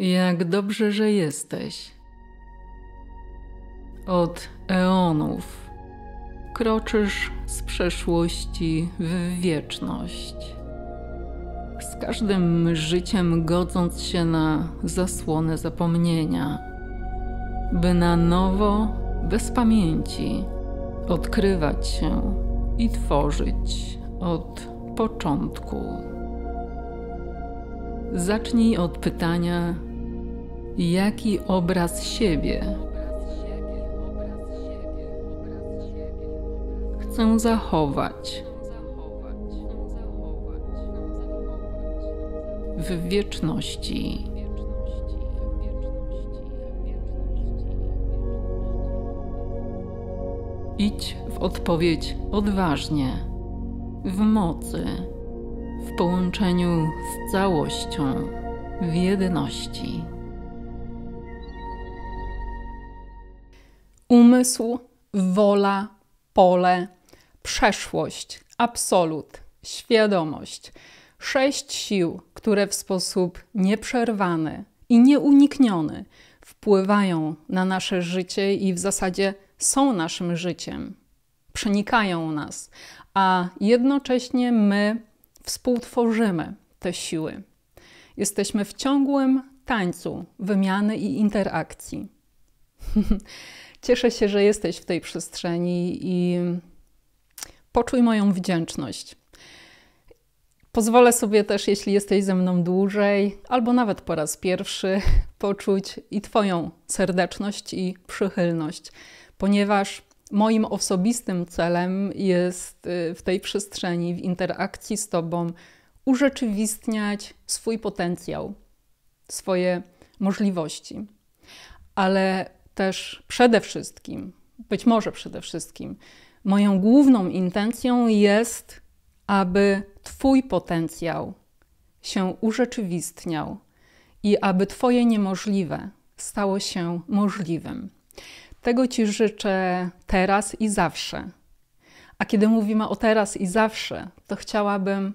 Jak dobrze, że jesteś. Od eonów kroczysz z przeszłości w wieczność. Z każdym życiem godząc się na zasłonę zapomnienia, by na nowo, bez pamięci, odkrywać się i tworzyć od początku. Zacznij od pytania, jaki obraz siebie chcę zachować w wieczności. Idź w odpowiedź odważnie, w mocy, w połączeniu z całością, w jedności. umysł, wola, pole, przeszłość, absolut, świadomość. Sześć sił, które w sposób nieprzerwany i nieunikniony wpływają na nasze życie i w zasadzie są naszym życiem, przenikają nas, a jednocześnie my współtworzymy te siły. Jesteśmy w ciągłym tańcu wymiany i interakcji. Cieszę się, że jesteś w tej przestrzeni i poczuj moją wdzięczność. Pozwolę sobie też, jeśli jesteś ze mną dłużej, albo nawet po raz pierwszy, poczuć i Twoją serdeczność i przychylność, ponieważ moim osobistym celem jest y, w tej przestrzeni, w interakcji z Tobą, urzeczywistniać swój potencjał, swoje możliwości. Ale też przede wszystkim, być może przede wszystkim, moją główną intencją jest, aby Twój potencjał się urzeczywistniał i aby Twoje niemożliwe stało się możliwym. Tego Ci życzę teraz i zawsze. A kiedy mówimy o teraz i zawsze, to chciałabym,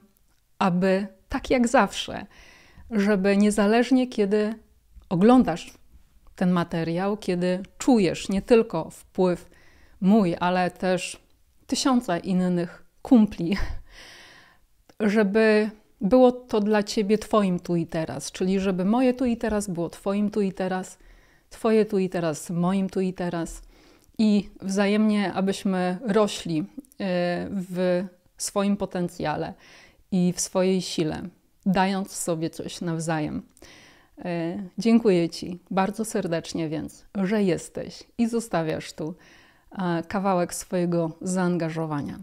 aby tak jak zawsze, żeby niezależnie kiedy oglądasz ten materiał, kiedy czujesz nie tylko wpływ mój, ale też tysiąca innych kumpli, żeby było to dla ciebie Twoim tu i teraz, czyli żeby moje tu i teraz było Twoim tu i teraz, Twoje tu i teraz, moim tu i teraz i wzajemnie, abyśmy rośli e, w swoim potencjale i w swojej sile, dając sobie coś nawzajem. E, dziękuję Ci bardzo serdecznie więc, że jesteś i zostawiasz tu kawałek swojego zaangażowania.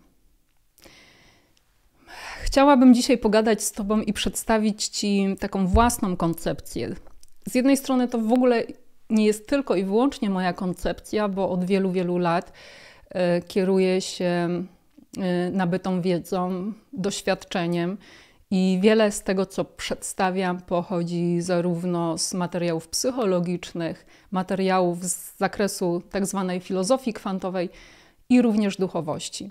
Chciałabym dzisiaj pogadać z Tobą i przedstawić Ci taką własną koncepcję. Z jednej strony to w ogóle nie jest tylko i wyłącznie moja koncepcja, bo od wielu, wielu lat e, kieruję się e, nabytą wiedzą, doświadczeniem i wiele z tego, co przedstawiam, pochodzi zarówno z materiałów psychologicznych, materiałów z zakresu tzw. Tak filozofii kwantowej i również duchowości.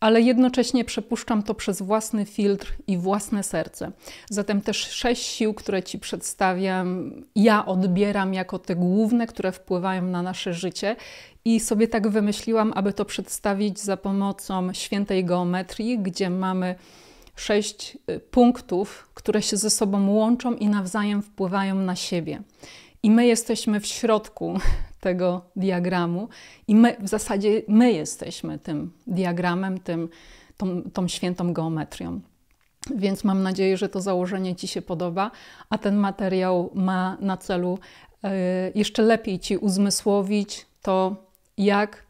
Ale jednocześnie przepuszczam to przez własny filtr i własne serce. Zatem też sześć sił, które Ci przedstawiam, ja odbieram jako te główne, które wpływają na nasze życie i sobie tak wymyśliłam, aby to przedstawić za pomocą świętej geometrii, gdzie mamy sześć y, punktów, które się ze sobą łączą i nawzajem wpływają na siebie. I my jesteśmy w środku tego diagramu, i my w zasadzie my jesteśmy tym diagramem, tym, tą, tą świętą geometrią. Więc mam nadzieję, że to założenie Ci się podoba, a ten materiał ma na celu y, jeszcze lepiej Ci uzmysłowić to, jak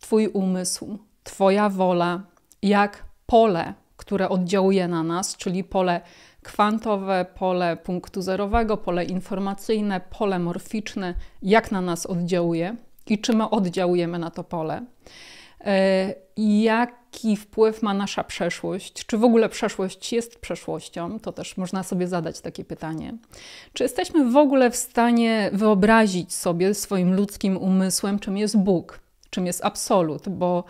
Twój umysł, Twoja wola, jak pole, które oddziałuje na nas, czyli pole kwantowe, pole punktu zerowego, pole informacyjne, pole morficzne, jak na nas oddziałuje i czy my oddziałujemy na to pole. E, jaki wpływ ma nasza przeszłość? Czy w ogóle przeszłość jest przeszłością? To też można sobie zadać takie pytanie. Czy jesteśmy w ogóle w stanie wyobrazić sobie swoim ludzkim umysłem, czym jest Bóg, czym jest absolut? Bo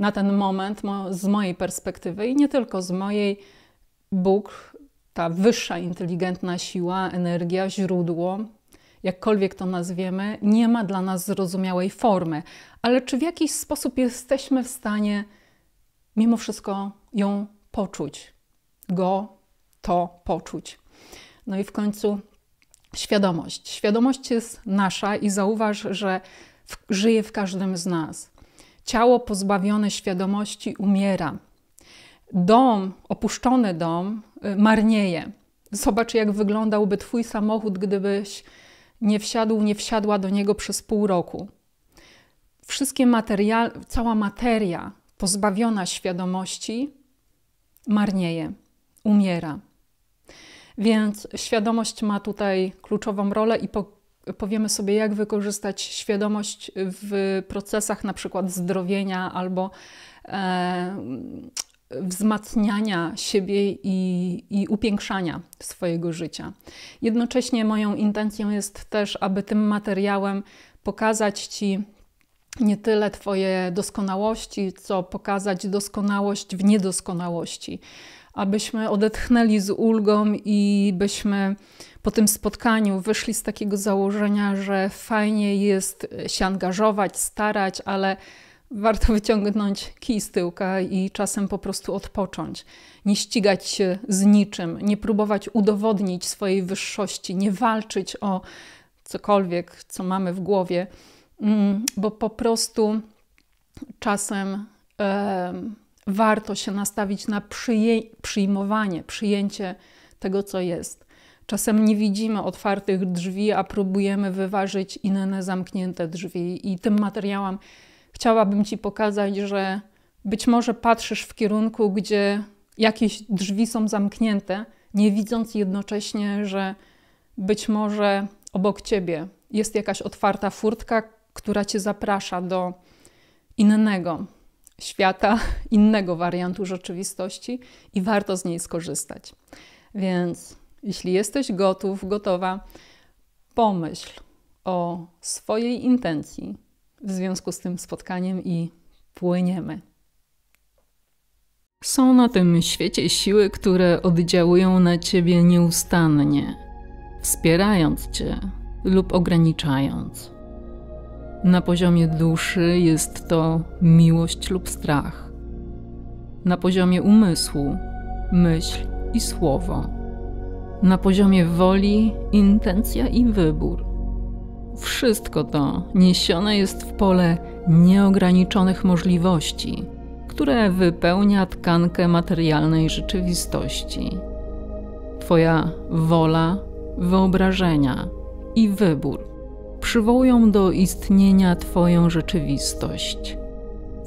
na ten moment z mojej perspektywy i nie tylko z mojej, Bóg, ta wyższa inteligentna siła, energia, źródło, jakkolwiek to nazwiemy, nie ma dla nas zrozumiałej formy. Ale czy w jakiś sposób jesteśmy w stanie mimo wszystko ją poczuć, go to poczuć? No i w końcu świadomość. Świadomość jest nasza i zauważ, że w, żyje w każdym z nas. Ciało pozbawione świadomości umiera. Dom, opuszczony dom, y, marnieje. Zobacz, jak wyglądałby Twój samochód, gdybyś nie wsiadł, nie wsiadła do niego przez pół roku. Wszystkie materiały, cała materia pozbawiona świadomości marnieje, umiera. Więc świadomość ma tutaj kluczową rolę i po powiemy sobie, jak wykorzystać świadomość w procesach na przykład zdrowienia albo e, wzmacniania siebie i, i upiększania swojego życia. Jednocześnie moją intencją jest też, aby tym materiałem pokazać Ci nie tyle Twoje doskonałości, co pokazać doskonałość w niedoskonałości, abyśmy odetchnęli z ulgą i byśmy po tym spotkaniu wyszli z takiego założenia, że fajnie jest się angażować, starać, ale warto wyciągnąć kij z tyłka i czasem po prostu odpocząć. Nie ścigać się z niczym, nie próbować udowodnić swojej wyższości, nie walczyć o cokolwiek, co mamy w głowie, mm, bo po prostu czasem e, warto się nastawić na przyjmowanie, przyjęcie tego, co jest. Czasem nie widzimy otwartych drzwi, a próbujemy wyważyć inne zamknięte drzwi. I tym materiałem chciałabym Ci pokazać, że być może patrzysz w kierunku, gdzie jakieś drzwi są zamknięte, nie widząc jednocześnie, że być może obok Ciebie jest jakaś otwarta furtka, która Cię zaprasza do innego świata, innego wariantu rzeczywistości i warto z niej skorzystać. Więc jeśli jesteś gotów, gotowa, pomyśl o swojej intencji w związku z tym spotkaniem i płyniemy. Są na tym świecie siły, które oddziałują na ciebie nieustannie, wspierając cię lub ograniczając. Na poziomie duszy jest to miłość lub strach. Na poziomie umysłu myśl i słowo na poziomie woli, intencja i wybór. Wszystko to niesione jest w pole nieograniczonych możliwości, które wypełnia tkankę materialnej rzeczywistości. Twoja wola, wyobrażenia i wybór przywołują do istnienia Twoją rzeczywistość.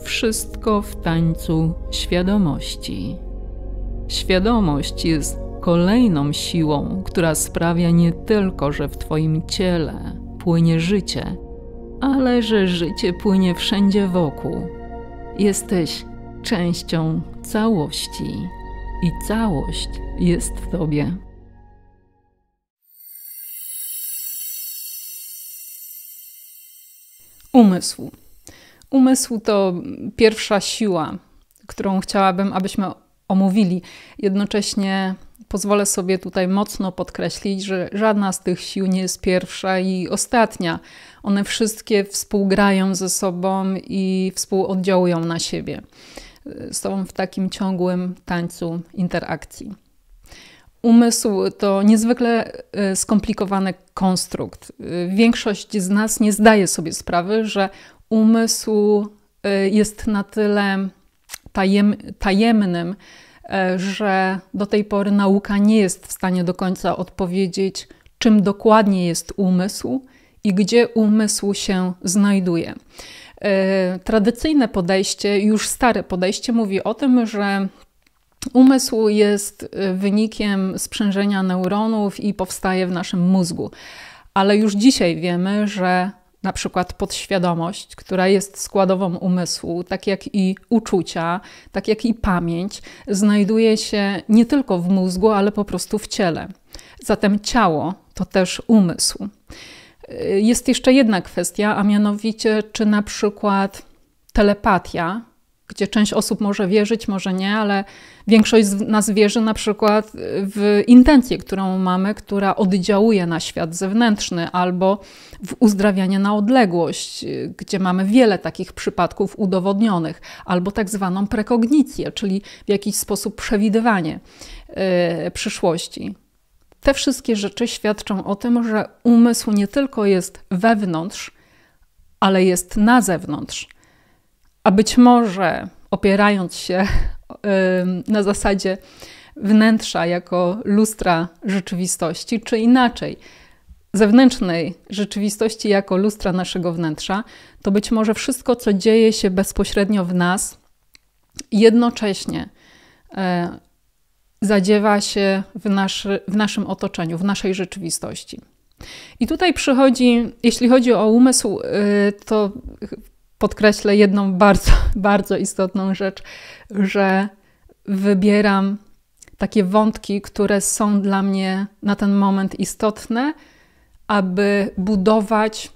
Wszystko w tańcu świadomości. Świadomość jest kolejną siłą, która sprawia nie tylko, że w Twoim ciele płynie życie, ale że życie płynie wszędzie wokół. Jesteś częścią całości i całość jest w Tobie. Umysł. Umysł to pierwsza siła, którą chciałabym, abyśmy omówili. Jednocześnie Pozwolę sobie tutaj mocno podkreślić, że żadna z tych sił nie jest pierwsza i ostatnia. One wszystkie współgrają ze sobą i współoddziałują na siebie. Są w takim ciągłym tańcu interakcji. Umysł to niezwykle e, skomplikowany konstrukt. E, większość z nas nie zdaje sobie sprawy, że umysł e, jest na tyle tajem, tajemnym, E, że do tej pory nauka nie jest w stanie do końca odpowiedzieć, czym dokładnie jest umysł i gdzie umysł się znajduje. E, tradycyjne podejście, już stare podejście, mówi o tym, że umysł jest e, wynikiem sprzężenia neuronów i powstaje w naszym mózgu. Ale już dzisiaj wiemy, że na przykład podświadomość, która jest składową umysłu, tak jak i uczucia, tak jak i pamięć, znajduje się nie tylko w mózgu, ale po prostu w ciele. Zatem ciało to też umysł. Jest jeszcze jedna kwestia, a mianowicie, czy na przykład telepatia gdzie część osób może wierzyć, może nie, ale większość z nas wierzy na przykład w intencję, którą mamy, która oddziałuje na świat zewnętrzny albo w uzdrawianie na odległość, gdzie mamy wiele takich przypadków udowodnionych, albo tak zwaną prekognicję, czyli w jakiś sposób przewidywanie yy, przyszłości. Te wszystkie rzeczy świadczą o tym, że umysł nie tylko jest wewnątrz, ale jest na zewnątrz a być może opierając się na zasadzie wnętrza jako lustra rzeczywistości, czy inaczej, zewnętrznej rzeczywistości jako lustra naszego wnętrza, to być może wszystko, co dzieje się bezpośrednio w nas, jednocześnie e, zadziewa się w, naszy, w naszym otoczeniu, w naszej rzeczywistości. I tutaj przychodzi, jeśli chodzi o umysł, y, to podkreślę jedną bardzo, bardzo istotną rzecz, że wybieram takie wątki, które są dla mnie na ten moment istotne, aby budować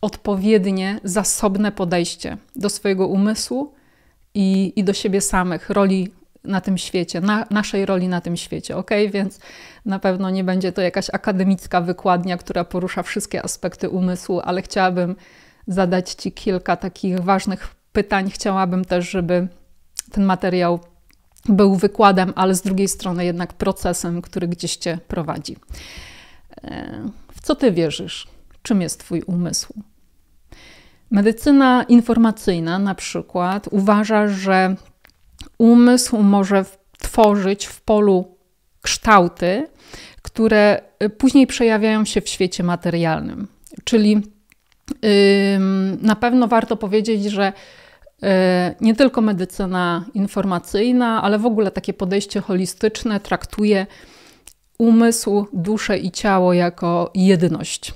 odpowiednie, zasobne podejście do swojego umysłu i, i do siebie samych, roli na tym świecie, na, naszej roli na tym świecie, ok? Więc na pewno nie będzie to jakaś akademicka wykładnia, która porusza wszystkie aspekty umysłu, ale chciałabym zadać Ci kilka takich ważnych pytań. Chciałabym też, żeby ten materiał był wykładem, ale z drugiej strony jednak procesem, który gdzieś Cię prowadzi. E, w co Ty wierzysz? Czym jest Twój umysł? Medycyna informacyjna na przykład uważa, że umysł może tworzyć w polu kształty, które y, później przejawiają się w świecie materialnym. Czyli na pewno warto powiedzieć, że y, nie tylko medycyna informacyjna, ale w ogóle takie podejście holistyczne traktuje umysł, duszę i ciało jako jedność.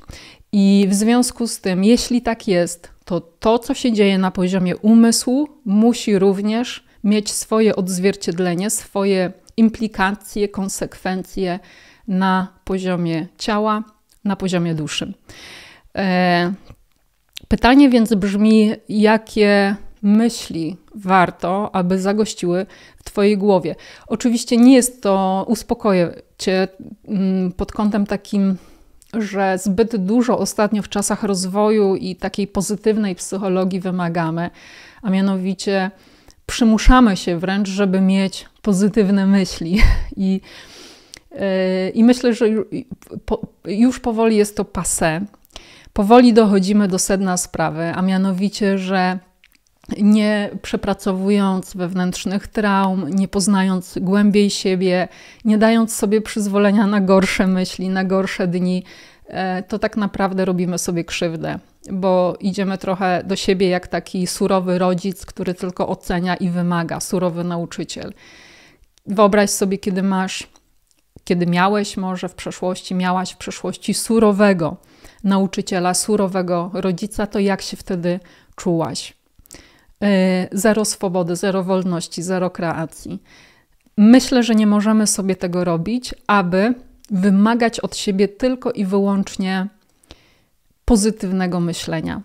I w związku z tym, jeśli tak jest, to to, co się dzieje na poziomie umysłu, musi również mieć swoje odzwierciedlenie, swoje implikacje, konsekwencje na poziomie ciała, na poziomie duszy. E, Pytanie więc brzmi, jakie myśli warto, aby zagościły w Twojej głowie. Oczywiście nie jest to, uspokoję Cię mm, pod kątem takim, że zbyt dużo ostatnio w czasach rozwoju i takiej pozytywnej psychologii wymagamy, a mianowicie przymuszamy się wręcz, żeby mieć pozytywne myśli. I, y, i myślę, że już powoli jest to pase powoli dochodzimy do sedna sprawy, a mianowicie, że nie przepracowując wewnętrznych traum, nie poznając głębiej siebie, nie dając sobie przyzwolenia na gorsze myśli, na gorsze dni, e, to tak naprawdę robimy sobie krzywdę, bo idziemy trochę do siebie jak taki surowy rodzic, który tylko ocenia i wymaga, surowy nauczyciel. Wyobraź sobie, kiedy masz, kiedy miałeś może w przeszłości, miałaś w przeszłości surowego, nauczyciela, surowego rodzica, to jak się wtedy czułaś? E, zero swobody, zero wolności, zero kreacji. Myślę, że nie możemy sobie tego robić, aby wymagać od siebie tylko i wyłącznie pozytywnego myślenia.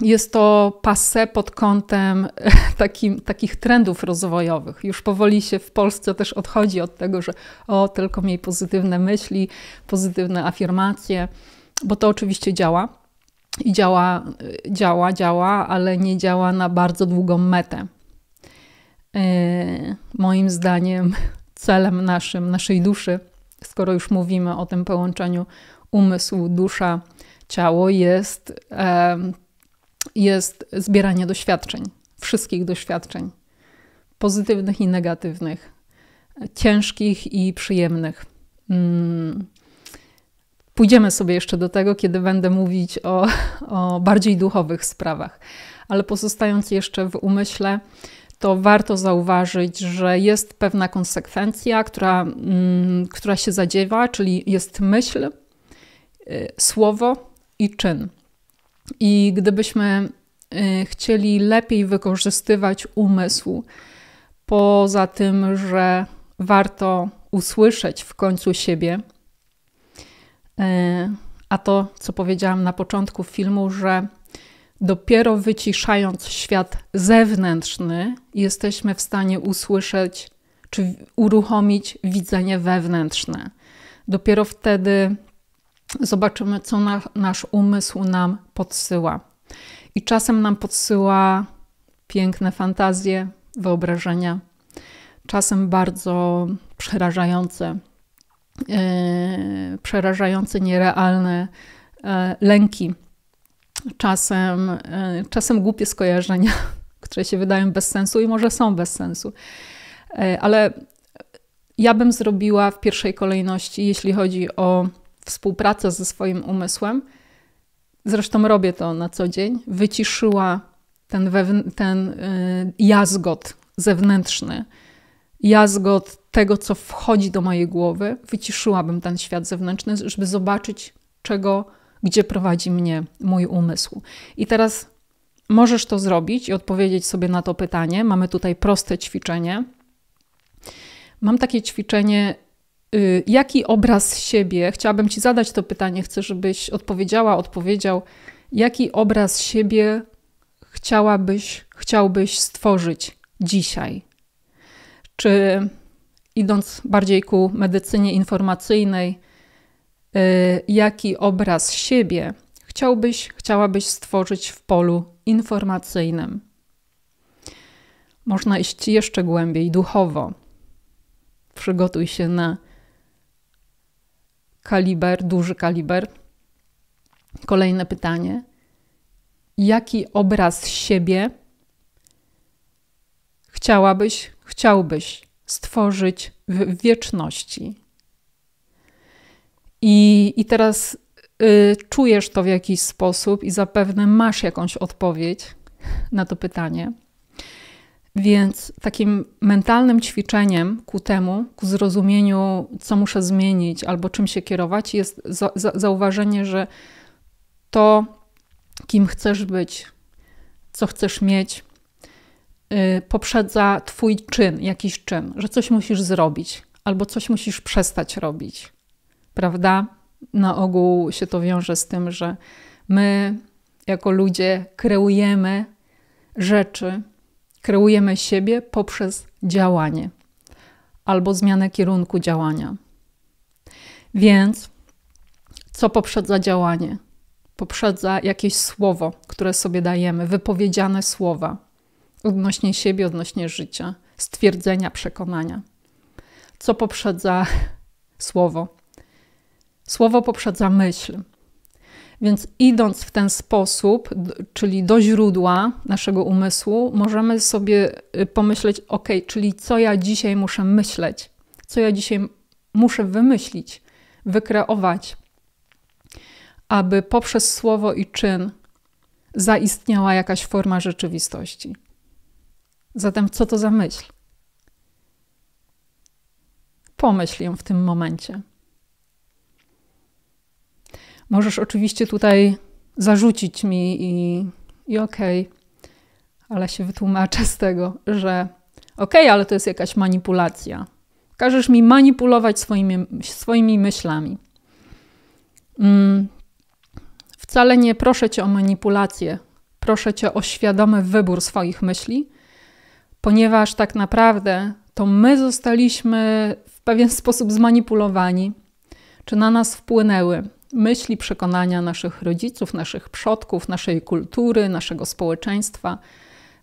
Jest to passe pod kątem takim, takich trendów rozwojowych. Już powoli się w Polsce też odchodzi od tego, że o, tylko miej pozytywne myśli, pozytywne afirmacje bo to oczywiście działa. I działa, działa, działa, ale nie działa na bardzo długą metę. E, moim zdaniem, celem naszym, naszej duszy, skoro już mówimy o tym połączeniu umysłu, dusza, ciało, jest, e, jest zbieranie doświadczeń, wszystkich doświadczeń, pozytywnych i negatywnych, ciężkich i przyjemnych. Mm. Pójdziemy sobie jeszcze do tego, kiedy będę mówić o, o bardziej duchowych sprawach, ale pozostając jeszcze w umyśle, to warto zauważyć, że jest pewna konsekwencja, która, mm, która się zadziewa, czyli jest myśl, y, słowo i czyn. I gdybyśmy y, chcieli lepiej wykorzystywać umysł, poza tym, że warto usłyszeć w końcu siebie, E, a to, co powiedziałam na początku filmu, że dopiero wyciszając świat zewnętrzny, jesteśmy w stanie usłyszeć czy uruchomić widzenie wewnętrzne. Dopiero wtedy zobaczymy, co na, nasz umysł nam podsyła. I czasem nam podsyła piękne fantazje, wyobrażenia, czasem bardzo przerażające E, przerażające, nierealne e, lęki, czasem, e, czasem głupie skojarzenia, które się wydają bez sensu i może są bez sensu. Ale ja bym zrobiła w pierwszej kolejności, jeśli chodzi o współpracę ze swoim umysłem, zresztą robię to na co dzień, wyciszyła ten, ten jazgot zewnętrzny, jazgot tego, co wchodzi do mojej głowy, wyciszyłabym ten świat zewnętrzny, żeby zobaczyć, czego, gdzie prowadzi mnie mój umysł. I teraz możesz to zrobić i odpowiedzieć sobie na to pytanie. Mamy tutaj proste ćwiczenie. Mam takie ćwiczenie. Y, jaki obraz siebie, chciałabym Ci zadać to pytanie, chcę, żebyś odpowiedziała, odpowiedział, jaki obraz siebie chciałabyś, chciałbyś stworzyć dzisiaj? Czy idąc bardziej ku medycynie informacyjnej, y, jaki obraz siebie chciałbyś, chciałabyś stworzyć w polu informacyjnym. Można iść jeszcze głębiej duchowo. Przygotuj się na kaliber, duży kaliber. Kolejne pytanie. Jaki obraz siebie chciałabyś, chciałbyś stworzyć w wieczności. I, i teraz y, czujesz to w jakiś sposób i zapewne masz jakąś odpowiedź na to pytanie. Więc takim mentalnym ćwiczeniem ku temu, ku zrozumieniu, co muszę zmienić albo czym się kierować, jest za, za, zauważenie, że to, kim chcesz być, co chcesz mieć, Y, poprzedza Twój czyn, jakiś czyn, że coś musisz zrobić albo coś musisz przestać robić. Prawda? Na ogół się to wiąże z tym, że my jako ludzie kreujemy rzeczy, kreujemy siebie poprzez działanie albo zmianę kierunku działania. Więc co poprzedza działanie? Poprzedza jakieś słowo, które sobie dajemy, wypowiedziane słowa odnośnie siebie, odnośnie życia, stwierdzenia, przekonania. Co poprzedza słowo? Słowo poprzedza myśl. Więc idąc w ten sposób, czyli do źródła naszego umysłu, możemy sobie y, pomyśleć: OK, czyli co ja dzisiaj muszę myśleć, co ja dzisiaj muszę wymyślić, wykreować, aby poprzez słowo i czyn zaistniała jakaś forma rzeczywistości. Zatem co to za myśl? Pomyśl ją w tym momencie. Możesz oczywiście tutaj zarzucić mi i, i okej, okay, ale się wytłumaczę z tego, że okej, okay, ale to jest jakaś manipulacja. Każesz mi manipulować swoimi, swoimi myślami. Mm. Wcale nie proszę cię o manipulację, proszę cię o świadomy wybór swoich myśli ponieważ tak naprawdę to my zostaliśmy w pewien sposób zmanipulowani, czy na nas wpłynęły myśli, przekonania naszych rodziców, naszych przodków, naszej kultury, naszego społeczeństwa.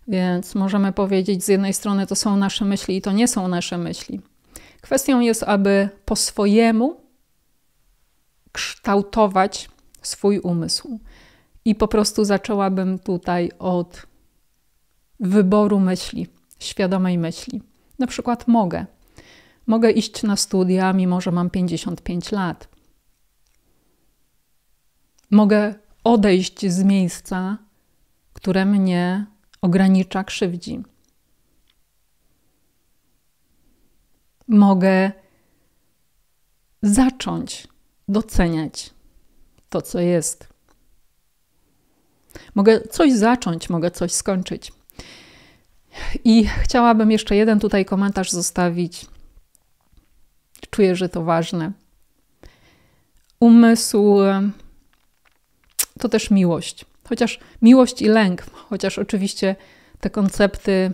Więc możemy powiedzieć, z jednej strony to są nasze myśli i to nie są nasze myśli. Kwestią jest, aby po swojemu kształtować swój umysł. I po prostu zaczęłabym tutaj od wyboru myśli świadomej myśli. Na przykład mogę. Mogę iść na studia, mimo że mam 55 lat. Mogę odejść z miejsca, które mnie ogranicza, krzywdzi. Mogę zacząć doceniać to, co jest. Mogę coś zacząć, mogę coś skończyć. I chciałabym jeszcze jeden tutaj komentarz zostawić. Czuję, że to ważne. Umysł to też miłość. Chociaż miłość i lęk, chociaż oczywiście te koncepty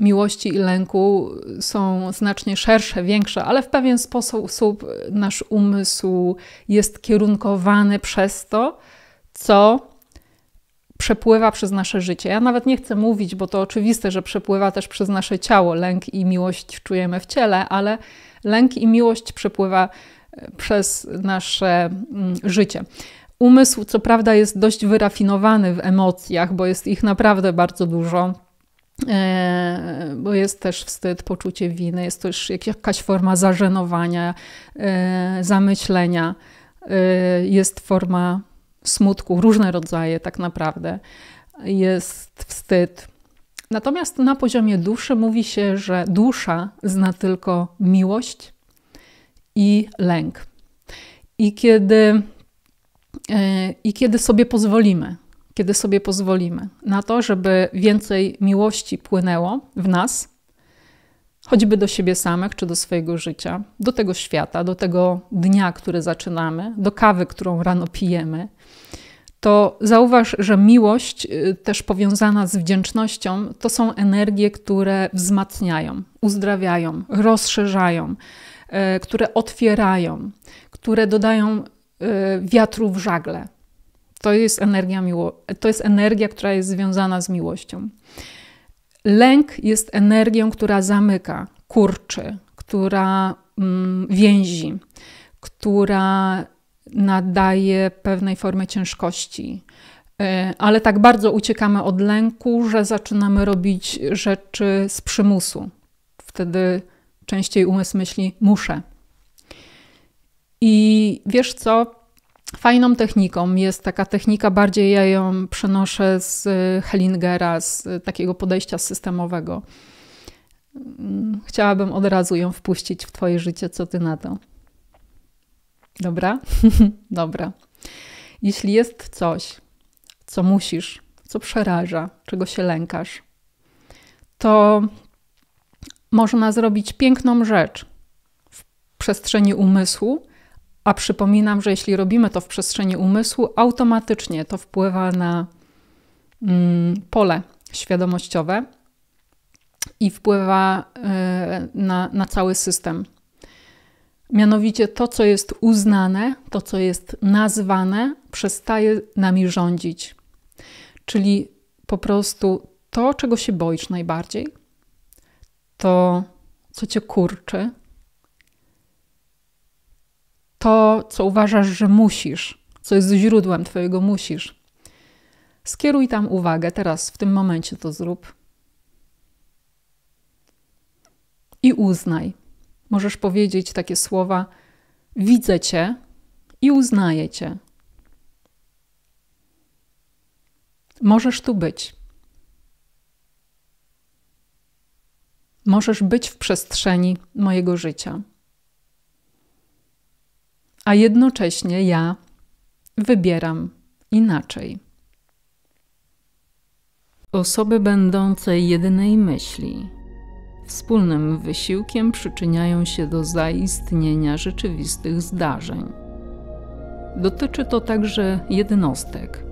miłości i lęku są znacznie szersze, większe, ale w pewien sposób nasz umysł jest kierunkowany przez to, co przepływa przez nasze życie. Ja nawet nie chcę mówić, bo to oczywiste, że przepływa też przez nasze ciało. Lęk i miłość czujemy w ciele, ale lęk i miłość przepływa e, przez nasze mm, życie. Umysł, co prawda, jest dość wyrafinowany w emocjach, bo jest ich naprawdę bardzo dużo. E, bo jest też wstyd, poczucie winy, jest też jakaś forma zażenowania, e, zamyślenia, jest forma smutku, różne rodzaje tak naprawdę. Jest wstyd. Natomiast na poziomie duszy mówi się, że dusza zna tylko miłość i lęk. I kiedy, e, i kiedy sobie pozwolimy, kiedy sobie pozwolimy na to, żeby więcej miłości płynęło w nas, choćby do siebie samych czy do swojego życia, do tego świata, do tego dnia, który zaczynamy, do kawy, którą rano pijemy, to zauważ, że miłość, y, też powiązana z wdzięcznością, to są energie, które wzmacniają, uzdrawiają, rozszerzają, y, które otwierają, które dodają y, wiatru w żagle. To jest energia, miło- to jest energia która jest związana z miłością. Lęk jest energią, która zamyka, kurczy, która mm, więzi, która nadaje pewnej formy ciężkości. E, ale tak bardzo uciekamy od lęku, że zaczynamy robić rzeczy z przymusu. Wtedy częściej umysł myśli: muszę. I wiesz co? fajną techniką. Jest taka technika, bardziej ja ją przenoszę z y, Hellingera, z y, takiego podejścia systemowego. Mm, chciałabym od razu ją wpuścić w Twoje życie. Co Ty na to? Dobra? Dobra. Jeśli jest coś, co musisz, co przeraża, czego się lękasz, to można zrobić piękną rzecz w przestrzeni umysłu, a przypominam, że jeśli robimy to w przestrzeni umysłu, automatycznie to wpływa na mm, pole świadomościowe i wpływa e, na, na cały system. Mianowicie to, co jest uznane, to, co jest nazwane, przestaje nami rządzić. Czyli po prostu to, czego się boisz najbardziej, to, co cię kurczy, to, co uważasz, że musisz, co jest źródłem Twojego musisz. Skieruj tam uwagę, teraz w tym momencie to zrób. I uznaj. Możesz powiedzieć takie słowa: Widzę Cię i uznaję Cię. Możesz tu być. Możesz być w przestrzeni mojego życia a jednocześnie ja wybieram inaczej. Osoby będące jednej myśli wspólnym wysiłkiem przyczyniają się do zaistnienia rzeczywistych zdarzeń. Dotyczy to także jednostek,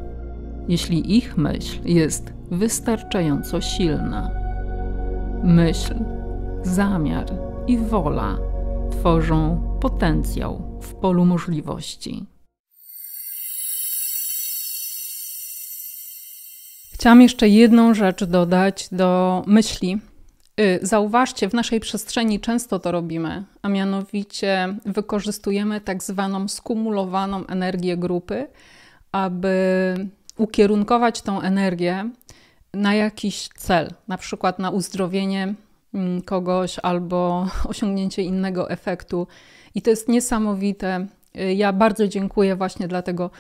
jeśli ich myśl jest wystarczająco silna. Myśl, zamiar i wola tworzą potencjał w polu możliwości. Chciałam jeszcze jedną rzecz dodać do myśli. Y, zauważcie, w naszej przestrzeni często to robimy, a mianowicie wykorzystujemy tak zwaną skumulowaną energię grupy, aby ukierunkować tą energię na jakiś cel, na przykład na uzdrowienie Mm, kogoś albo osiągnięcie innego efektu. I to jest niesamowite. Y, ja bardzo dziękuję właśnie dlatego,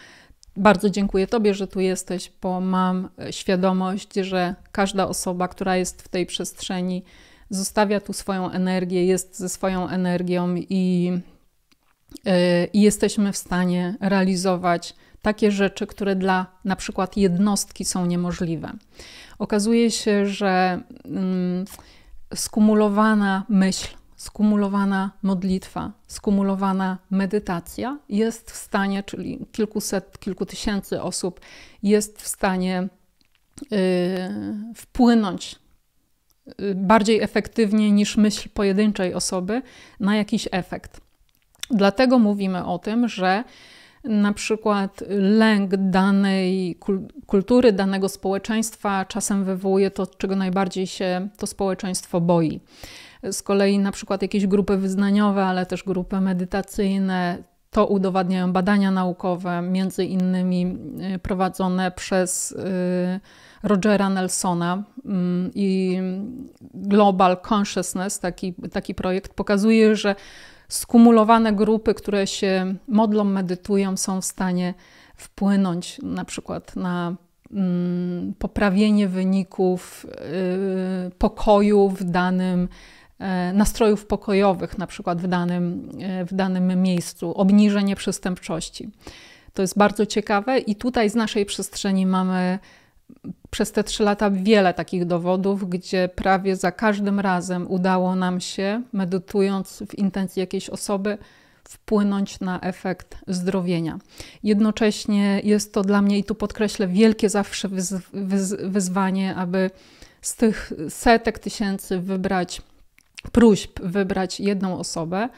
bardzo dziękuję Tobie, że tu jesteś, bo mam y, świadomość, że każda osoba, która jest w tej przestrzeni, zostawia tu swoją energię, jest ze swoją energią i, y, i jesteśmy w stanie realizować takie rzeczy, które dla na przykład jednostki są niemożliwe. Okazuje się, że. Mm, skumulowana myśl, skumulowana modlitwa, skumulowana medytacja jest w stanie, czyli kilkuset, kilku tysięcy osób jest w stanie y, wpłynąć y, bardziej efektywnie niż myśl pojedynczej osoby na jakiś efekt. Dlatego mówimy o tym, że na przykład lęk danej kultury, danego społeczeństwa czasem wywołuje to, czego najbardziej się to społeczeństwo boi. Z kolei na przykład jakieś grupy wyznaniowe, ale też grupy medytacyjne, to udowadniają badania naukowe, między innymi y, prowadzone przez y, Rogera Nelsona mm, i Global Consciousness, taki, taki projekt, pokazuje, że skumulowane grupy, które się modlą, medytują, są w stanie wpłynąć na przykład na mm, poprawienie wyników y, pokoju w danym e, nastrojów pokojowych, na przykład w danym, e, w danym miejscu, obniżenie przestępczości. To jest bardzo ciekawe i tutaj z naszej przestrzeni mamy przez te trzy lata wiele takich dowodów, gdzie prawie za każdym razem udało nam się, medytując w intencji jakiejś osoby, wpłynąć na efekt zdrowienia. Jednocześnie jest to dla mnie, i tu podkreślę, wielkie zawsze wyz wyz wyzwanie, aby z tych setek tysięcy wybrać próśb, wybrać jedną osobę.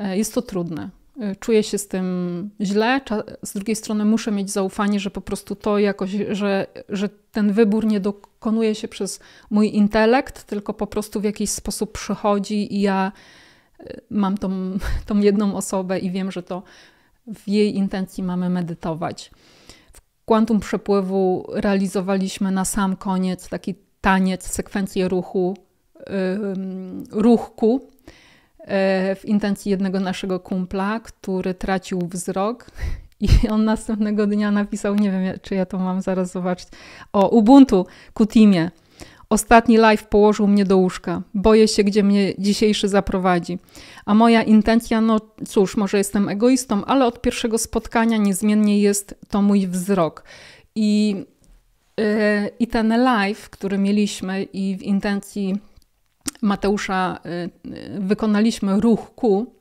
E, jest to trudne Y, czuję się z tym źle, z drugiej strony muszę mieć zaufanie, że po prostu to jakoś, że, że ten wybór nie dokonuje się przez mój intelekt, tylko po prostu w jakiś sposób przychodzi i ja y, mam tą, tą jedną osobę i wiem, że to w jej intencji mamy medytować. W Quantum Przepływu realizowaliśmy na sam koniec taki taniec, sekwencję ruchu, yy, ruchku, E, w intencji jednego naszego kumpla, który tracił wzrok i on następnego dnia napisał, nie wiem czy ja to mam zaraz zobaczyć, o Ubuntu, Kutimie. Ostatni live położył mnie do łóżka. Boję się, gdzie mnie dzisiejszy zaprowadzi. A moja intencja, no cóż, może jestem egoistą, ale od pierwszego spotkania niezmiennie jest to mój wzrok. I, yy, i ten live, który mieliśmy, i w intencji Mateusza y, y, wykonaliśmy ruch ku,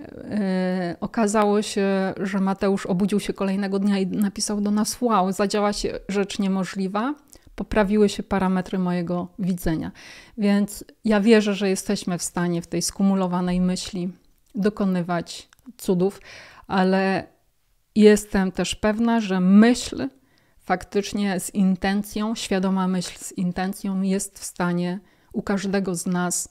y, okazało się, że Mateusz obudził się kolejnego dnia i napisał do nas: Wow, zadziała się rzecz niemożliwa. Poprawiły się parametry mojego widzenia. Więc ja wierzę, że jesteśmy w stanie w tej skumulowanej myśli dokonywać cudów, ale jestem też pewna, że myśl faktycznie z intencją, świadoma myśl z intencją jest w stanie u każdego z nas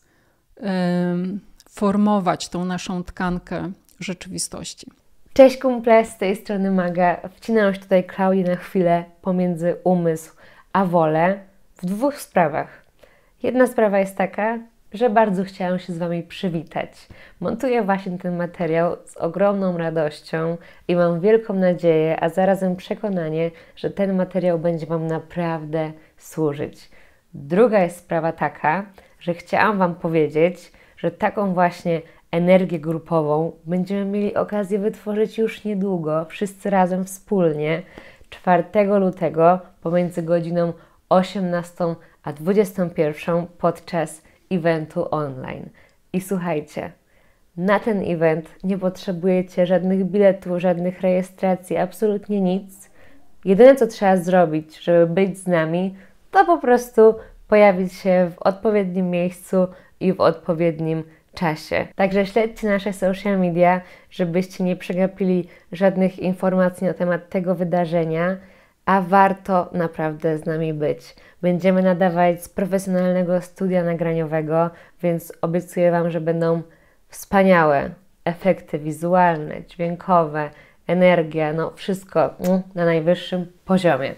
formować tą naszą tkankę rzeczywistości. Cześć kumple, z tej strony Maga. Wcinam się tutaj Klaudię na chwilę pomiędzy umysł a wolę w dwóch sprawach. Jedna sprawa jest taka, że bardzo chciałam się z Wami przywitać. Montuję właśnie ten materiał z ogromną radością i mam wielką nadzieję, a zarazem przekonanie, że ten materiał będzie Wam naprawdę służyć. Druga jest sprawa taka, że chciałam Wam powiedzieć, że taką właśnie energię grupową będziemy mieli okazję wytworzyć już niedługo, wszyscy razem wspólnie, 4 lutego pomiędzy godziną 18 a 21 podczas eventu online. I słuchajcie, na ten event nie potrzebujecie żadnych biletów, żadnych rejestracji, absolutnie nic. Jedyne co trzeba zrobić, żeby być z nami, to po prostu pojawić się w odpowiednim miejscu i w odpowiednim czasie. Także śledźcie nasze social media, żebyście nie przegapili żadnych informacji na temat tego wydarzenia, a warto naprawdę z nami być. Będziemy nadawać z profesjonalnego studia nagraniowego, więc obiecuję Wam, że będą wspaniałe efekty wizualne, dźwiękowe, energia, no wszystko mm, na najwyższym poziomie.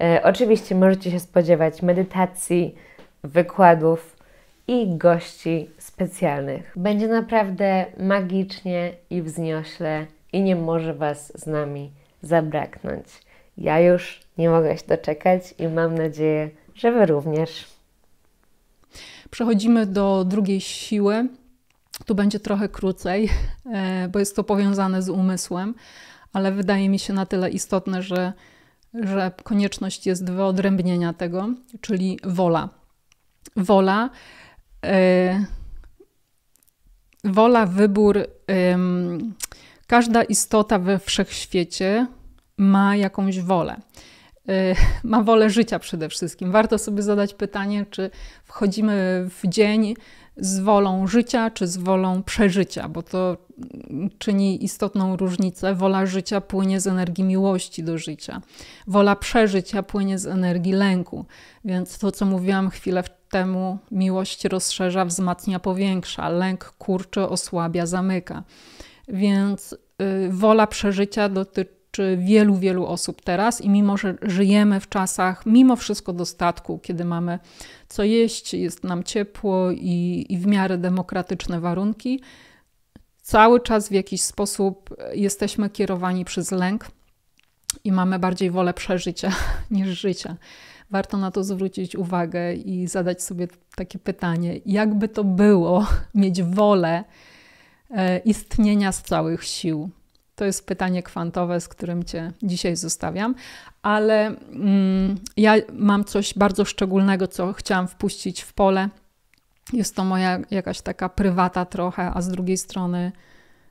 E, oczywiście możecie się spodziewać medytacji, wykładów i gości specjalnych. Będzie naprawdę magicznie i wzniośle i nie może Was z nami zabraknąć. Ja już nie mogę się doczekać i mam nadzieję, że Wy również. Przechodzimy do drugiej siły. Tu będzie trochę krócej, e, bo jest to powiązane z umysłem, ale wydaje mi się na tyle istotne, że że konieczność jest wyodrębnienia tego, czyli wola. Wola, yy, wola wybór. Yy, każda istota we wszechświecie ma jakąś wolę. Y, ma wolę życia przede wszystkim. Warto sobie zadać pytanie, czy wchodzimy w dzień z wolą życia czy z wolą przeżycia, bo to czyni istotną różnicę. Wola życia płynie z energii miłości do życia, wola przeżycia płynie z energii lęku. Więc to, co mówiłam chwilę temu, miłość rozszerza, wzmacnia, powiększa, lęk kurczy, osłabia, zamyka. Więc y, wola przeżycia dotyczy wielu, wielu osób teraz i mimo, że żyjemy w czasach mimo wszystko dostatku, kiedy mamy co jeść, jest nam ciepło i, i w miarę demokratyczne warunki, cały czas w jakiś sposób jesteśmy kierowani przez lęk i mamy bardziej wolę przeżycia niż życia. Warto na to zwrócić uwagę i zadać sobie takie pytanie: jakby to było mieć wolę e, istnienia z całych sił? To jest pytanie kwantowe, z którym Cię dzisiaj zostawiam, ale mm, ja mam coś bardzo szczególnego, co chciałam wpuścić w pole. Jest to moja jakaś taka prywata trochę, a z drugiej strony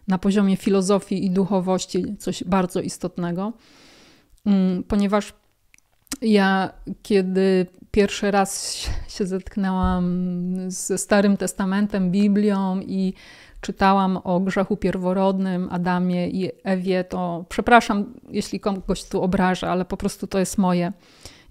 na poziomie filozofii i duchowości coś bardzo istotnego, mm, ponieważ ja, kiedy pierwszy raz się zetknęłam ze Starym Testamentem, Biblią i czytałam o grzechu pierworodnym, Adamie i Ewie, to przepraszam, jeśli kogoś tu obrażę, ale po prostu to jest moje.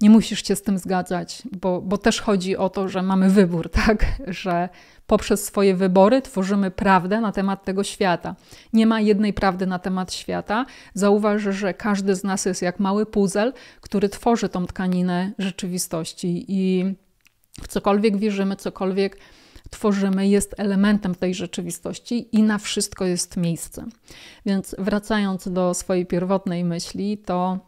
Nie musisz się z tym zgadzać, bo, bo też chodzi o to, że mamy wybór, tak? Że poprzez swoje wybory tworzymy prawdę na temat tego świata. Nie ma jednej prawdy na temat świata. Zauważ, że każdy z nas jest jak mały puzel, który tworzy tą tkaninę rzeczywistości i w cokolwiek wierzymy, cokolwiek tworzymy, jest elementem tej rzeczywistości i na wszystko jest miejsce. Więc wracając do swojej pierwotnej myśli, to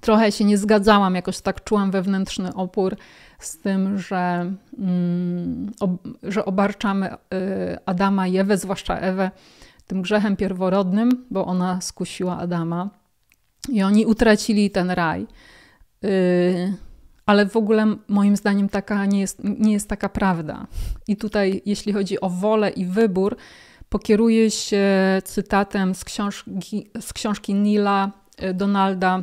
trochę się nie zgadzałam, jakoś tak czułam wewnętrzny opór z tym, że, mm, ob, że obarczamy y, Adama i Ewę, zwłaszcza Ewę, tym grzechem pierworodnym, bo ona skusiła Adama i oni utracili ten raj. Y, ale w ogóle moim zdaniem taka nie jest, nie jest taka prawda. I tutaj, jeśli chodzi o wolę i wybór, pokieruję się cytatem z książki, z książki Nila e, Donalda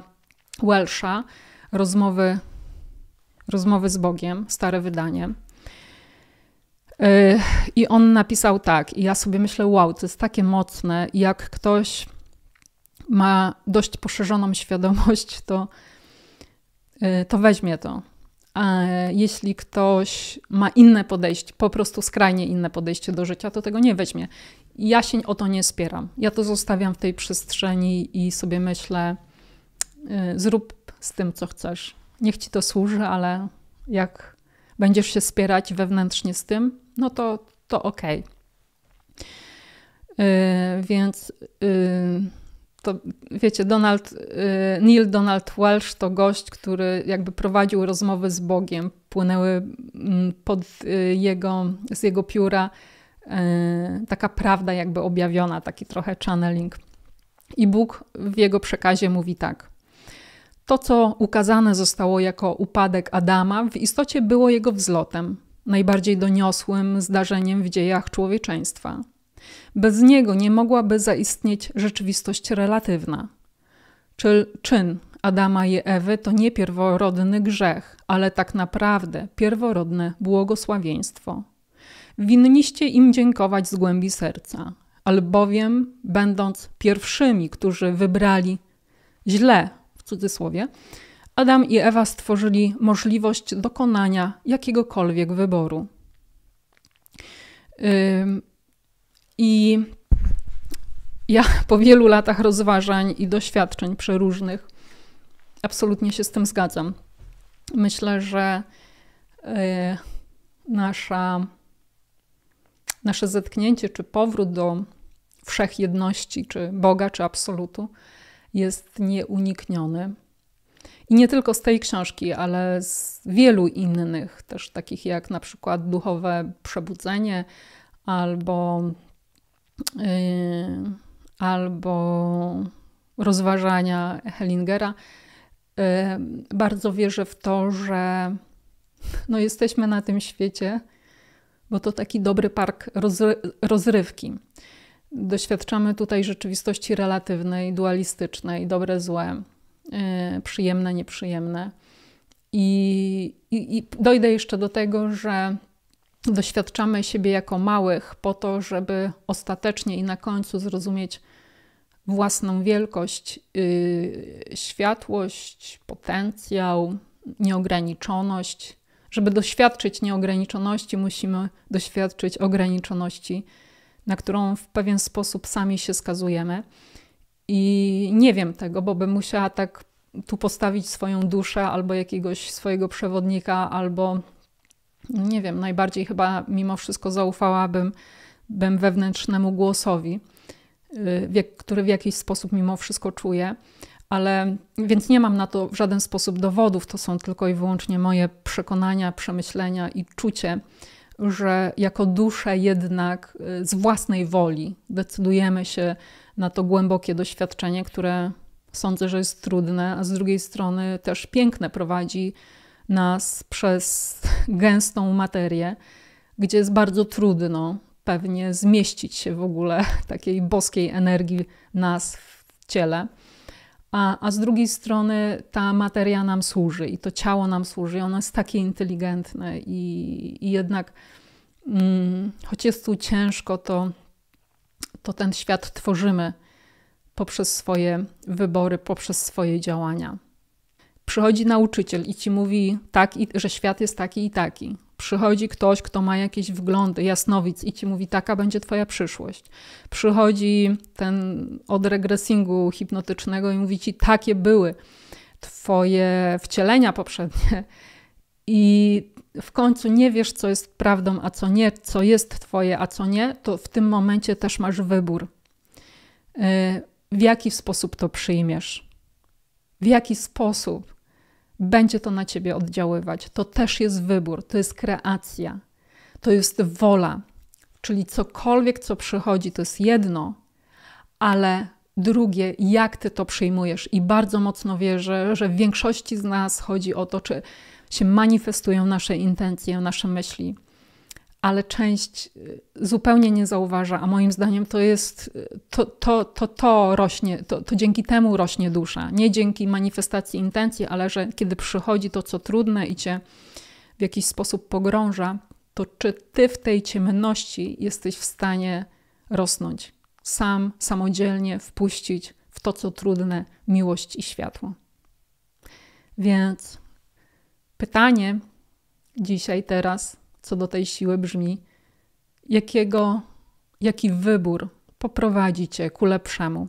Welsha, rozmowy, rozmowy z Bogiem, stare wydanie. E, I on napisał tak, i ja sobie myślę, wow, to jest takie mocne, jak ktoś ma dość poszerzoną świadomość, to E, to weźmie to. A jeśli ktoś ma inne podejście, po prostu skrajnie inne podejście do życia, to tego nie weźmie. Ja się o to nie spieram. Ja to zostawiam w tej przestrzeni i sobie myślę, e, zrób z tym, co chcesz. Niech ci to służy, ale jak będziesz się spierać wewnętrznie z tym, no to, to okej. Okay. E, yy, więc. Yy, to wiecie, Donald, y, Neil Donald Welsh to gość, który jakby prowadził rozmowy z Bogiem, płynęły mm, pod y, jego, z jego pióra y, taka prawda jakby objawiona, taki trochę channeling. I Bóg w jego przekazie mówi tak. To, co ukazane zostało jako upadek Adama, w istocie było jego wzlotem, najbardziej doniosłym zdarzeniem w dziejach człowieczeństwa. Bez niego nie mogłaby zaistnieć rzeczywistość relatywna. czyli czyn Adama i Ewy to nie pierworodny grzech, ale tak naprawdę pierworodne błogosławieństwo. Winniście im dziękować z głębi serca, albowiem, będąc pierwszymi, którzy wybrali źle, w cudzysłowie, Adam i Ewa stworzyli możliwość dokonania jakiegokolwiek wyboru. Yy, i ja po wielu latach rozważań i doświadczeń przeróżnych absolutnie się z tym zgadzam. Myślę, że y, nasza, nasze zetknięcie czy powrót do wszechjedności, czy Boga, czy absolutu jest nieunikniony. I nie tylko z tej książki, ale z wielu innych, też takich jak na przykład duchowe przebudzenie albo Yy, albo rozważania Hellingera, yy, bardzo wierzę w to, że no jesteśmy na tym świecie, bo to taki dobry park rozrywki. Doświadczamy tutaj rzeczywistości relatywnej, dualistycznej, dobre, złe, yy, przyjemne, nieprzyjemne. I, i, i dojdę jeszcze do tego, że doświadczamy siebie jako małych, po to, żeby ostatecznie i na końcu zrozumieć własną wielkość, yy, światłość, potencjał, nieograniczoność. Żeby doświadczyć nieograniczoności, musimy doświadczyć ograniczoności, na którą w pewien sposób sami się skazujemy. I nie wiem tego, bo bym musiała tak tu postawić swoją duszę albo jakiegoś swojego przewodnika, albo nie wiem, najbardziej chyba mimo wszystko zaufałabym bym wewnętrznemu głosowi, y, który w jakiś sposób mimo wszystko czuję, ale więc nie mam na to w żaden sposób dowodów, to są tylko i wyłącznie moje przekonania, przemyślenia i czucie, że jako dusze jednak y, z własnej woli decydujemy się na to głębokie doświadczenie, które sądzę, że jest trudne, a z drugiej strony też piękne prowadzi nas przez gęstą materię, gdzie jest bardzo trudno pewnie zmieścić się w ogóle takiej boskiej energii nas w ciele. A, a z drugiej strony ta materia nam służy i to ciało nam służy, i ono jest takie inteligentne, i, i jednak, mm, choć jest tu ciężko, to, to ten świat tworzymy poprzez swoje wybory, poprzez swoje działania. Przychodzi nauczyciel i ci mówi tak, że świat jest taki i taki. Przychodzi ktoś, kto ma jakieś wglądy, jasnowic, i ci mówi, taka będzie twoja przyszłość. Przychodzi ten od regresingu hipnotycznego i mówi ci, takie były twoje wcielenia poprzednie. I w końcu nie wiesz, co jest prawdą, a co nie, co jest twoje, a co nie, to w tym momencie też masz wybór. Y, w jaki sposób to przyjmiesz? W jaki sposób będzie to na ciebie oddziaływać. To też jest wybór, to jest kreacja, to jest wola. Czyli cokolwiek, co przychodzi, to jest jedno, ale drugie, jak ty to przyjmujesz. I bardzo mocno wierzę, że w większości z nas chodzi o to, czy się manifestują nasze intencje, nasze myśli, ale część y, zupełnie nie zauważa, a moim zdaniem to jest, y, to, to, to, to rośnie, to, to dzięki temu rośnie dusza. Nie dzięki manifestacji intencji, ale że kiedy przychodzi to, co trudne i cię w jakiś sposób pogrąża, to czy ty w tej ciemności jesteś w stanie rosnąć sam, samodzielnie, wpuścić w to, co trudne, miłość i światło. Więc pytanie dzisiaj, teraz co do tej siły brzmi: jakiego, jaki wybór poprowadzi cię ku lepszemu?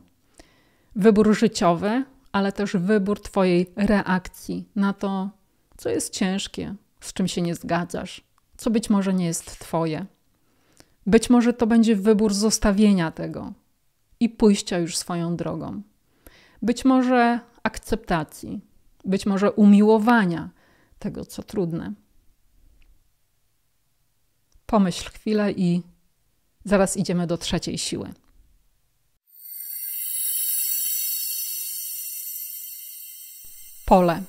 Wybór życiowy, ale też wybór Twojej reakcji na to, co jest ciężkie, z czym się nie zgadzasz, co być może nie jest Twoje. Być może to będzie wybór zostawienia tego i pójścia już swoją drogą. Być może akceptacji, być może umiłowania tego, co trudne. Pomyśl chwilę i zaraz idziemy do trzeciej siły. Pole.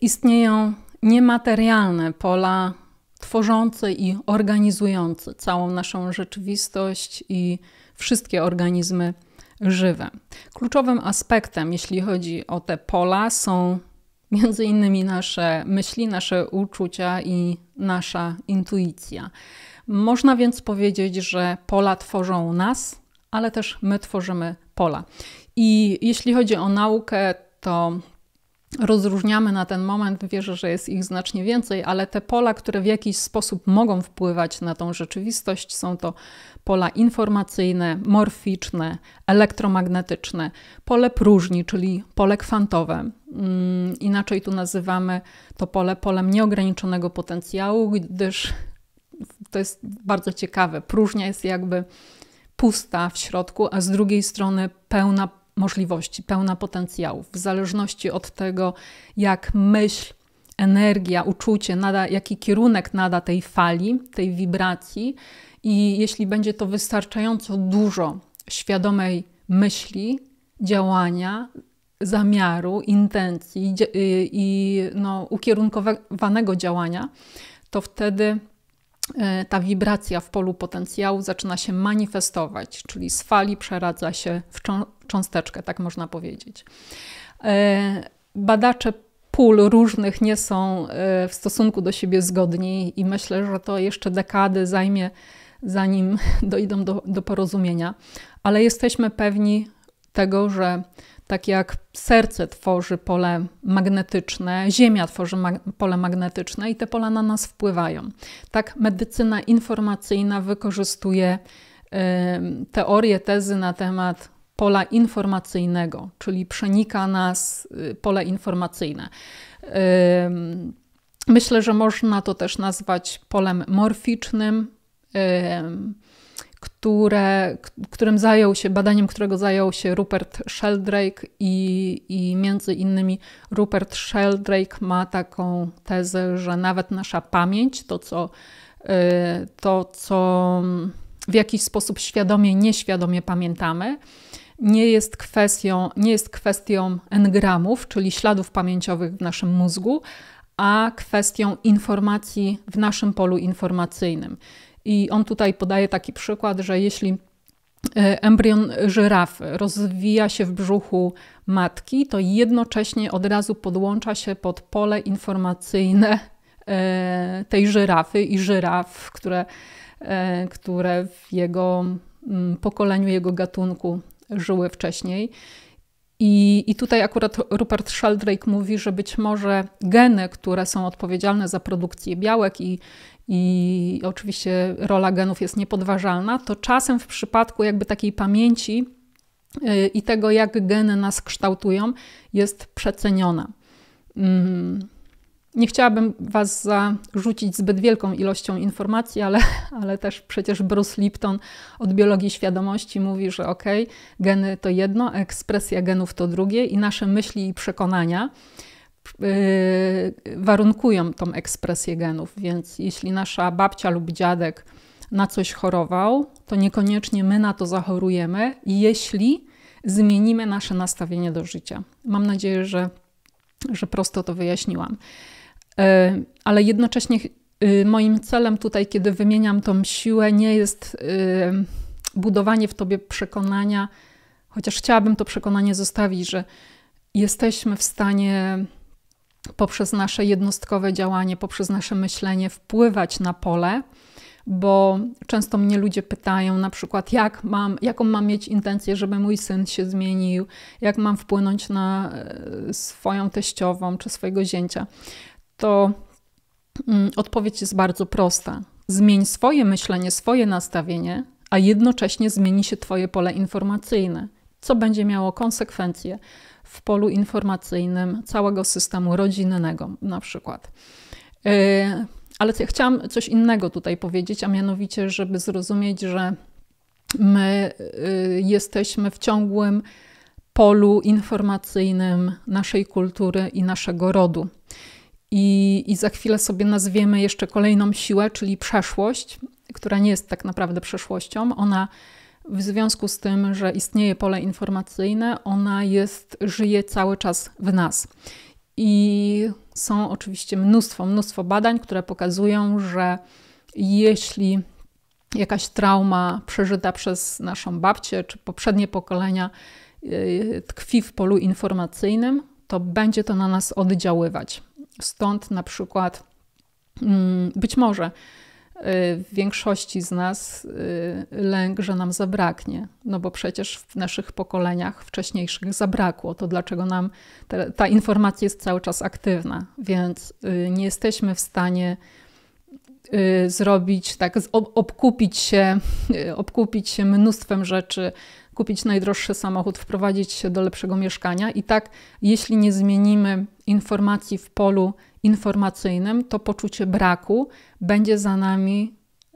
Istnieją niematerialne pola tworzące i organizujące całą naszą rzeczywistość i wszystkie organizmy żywe. Kluczowym aspektem, jeśli chodzi o te pola, są między innymi nasze myśli, nasze uczucia i nasza intuicja. Można więc powiedzieć, że pola tworzą nas, ale też my tworzymy pola. I jeśli chodzi o naukę, to rozróżniamy na ten moment, wierzę, że jest ich znacznie więcej, ale te pola, które w jakiś sposób mogą wpływać na tą rzeczywistość, są to pola informacyjne, morficzne, elektromagnetyczne, pole próżni, czyli pole kwantowe. Mm, inaczej tu nazywamy to pole polem nieograniczonego potencjału, gdyż to jest bardzo ciekawe. Próżnia jest jakby pusta w środku, a z drugiej strony pełna możliwości, pełna potencjałów, w zależności od tego, jak myśl, energia, uczucie, nada, jaki kierunek nada tej fali, tej wibracji. I jeśli będzie to wystarczająco dużo świadomej myśli, działania, zamiaru, intencji i no, ukierunkowanego działania, to wtedy e, ta wibracja w polu potencjału zaczyna się manifestować, czyli z fali przeradza się w, cząsteczkę, tak można powiedzieć. E, badacze pól różnych nie są e, w stosunku do siebie zgodni i myślę, że to jeszcze dekady zajmie, zanim dojdą do, do porozumienia, ale jesteśmy pewni tego, że tak jak serce tworzy pole magnetyczne, Ziemia tworzy mag pole magnetyczne i te pola na nas wpływają. Tak medycyna informacyjna wykorzystuje y, teorie, tezy na temat pola informacyjnego, czyli przenika nas y, pole informacyjne. Myślę, że można to też nazwać polem morficznym, które, którym zajął się, badaniem którego zajął się Rupert Sheldrake i, i między innymi Rupert Sheldrake ma taką tezę, że nawet nasza pamięć, to co, y, to co w jakiś sposób świadomie, nieświadomie pamiętamy, nie jest kwestią, nie jest kwestią engramów, czyli śladów pamięciowych w naszym mózgu, a kwestią informacji w naszym polu informacyjnym. I on tutaj podaje taki przykład, że jeśli e, embrion żyrafy rozwija się w brzuchu matki, to jednocześnie od razu podłącza się pod pole informacyjne e, tej żyrafy i żyraf, które, e, które w jego mm, pokoleniu, jego gatunku żyły wcześniej. I, I tutaj akurat Rupert Sheldrake mówi, że być może geny, które są odpowiedzialne za produkcję białek i, i oczywiście rola genów jest niepodważalna, to czasem w przypadku jakby takiej pamięci y, i tego, jak geny nas kształtują, jest przeceniona. Mm. Nie chciałabym Was zarzucić zbyt wielką ilością informacji, ale, ale też przecież Bruce Lipton od biologii świadomości mówi, że ok, geny to jedno, ekspresja genów to drugie i nasze myśli i przekonania yy, warunkują tą ekspresję genów. Więc jeśli nasza babcia lub dziadek na coś chorował, to niekoniecznie my na to zachorujemy, jeśli zmienimy nasze nastawienie do życia. Mam nadzieję, że, że prosto to wyjaśniłam. E, ale jednocześnie y, moim celem tutaj, kiedy wymieniam tą siłę, nie jest y, budowanie w tobie przekonania, chociaż chciałabym to przekonanie zostawić, że jesteśmy w stanie poprzez nasze jednostkowe działanie, poprzez nasze myślenie wpływać na pole, bo często mnie ludzie pytają na przykład, jak mam, jaką mam mieć intencję, żeby mój syn się zmienił, jak mam wpłynąć na e, swoją teściową czy swojego zięcia to mm, odpowiedź jest bardzo prosta. Zmień swoje myślenie, swoje nastawienie, a jednocześnie zmieni się Twoje pole informacyjne, co będzie miało konsekwencje w polu informacyjnym całego systemu rodzinnego, na przykład. E, ale chciałam coś innego tutaj powiedzieć, a mianowicie, żeby zrozumieć, że my y, jesteśmy w ciągłym polu informacyjnym naszej kultury i naszego rodu. I, I za chwilę sobie nazwiemy jeszcze kolejną siłę, czyli przeszłość, która nie jest tak naprawdę przeszłością. Ona w związku z tym, że istnieje pole informacyjne, ona jest, żyje cały czas w nas. I są oczywiście mnóstwo, mnóstwo badań, które pokazują, że jeśli jakaś trauma przeżyta przez naszą babcię czy poprzednie pokolenia yy, tkwi w polu informacyjnym, to będzie to na nas oddziaływać. Stąd na przykład mm, być może y, w większości z nas y, lęk, że nam zabraknie, no bo przecież w naszych pokoleniach wcześniejszych zabrakło, to dlaczego nam ta, ta informacja jest cały czas aktywna, więc y, nie jesteśmy w stanie zrobić, tak, obkupić się, obkupić się mnóstwem rzeczy, kupić najdroższy samochód, wprowadzić się do lepszego mieszkania i tak, jeśli nie zmienimy informacji w polu informacyjnym, to poczucie braku będzie za nami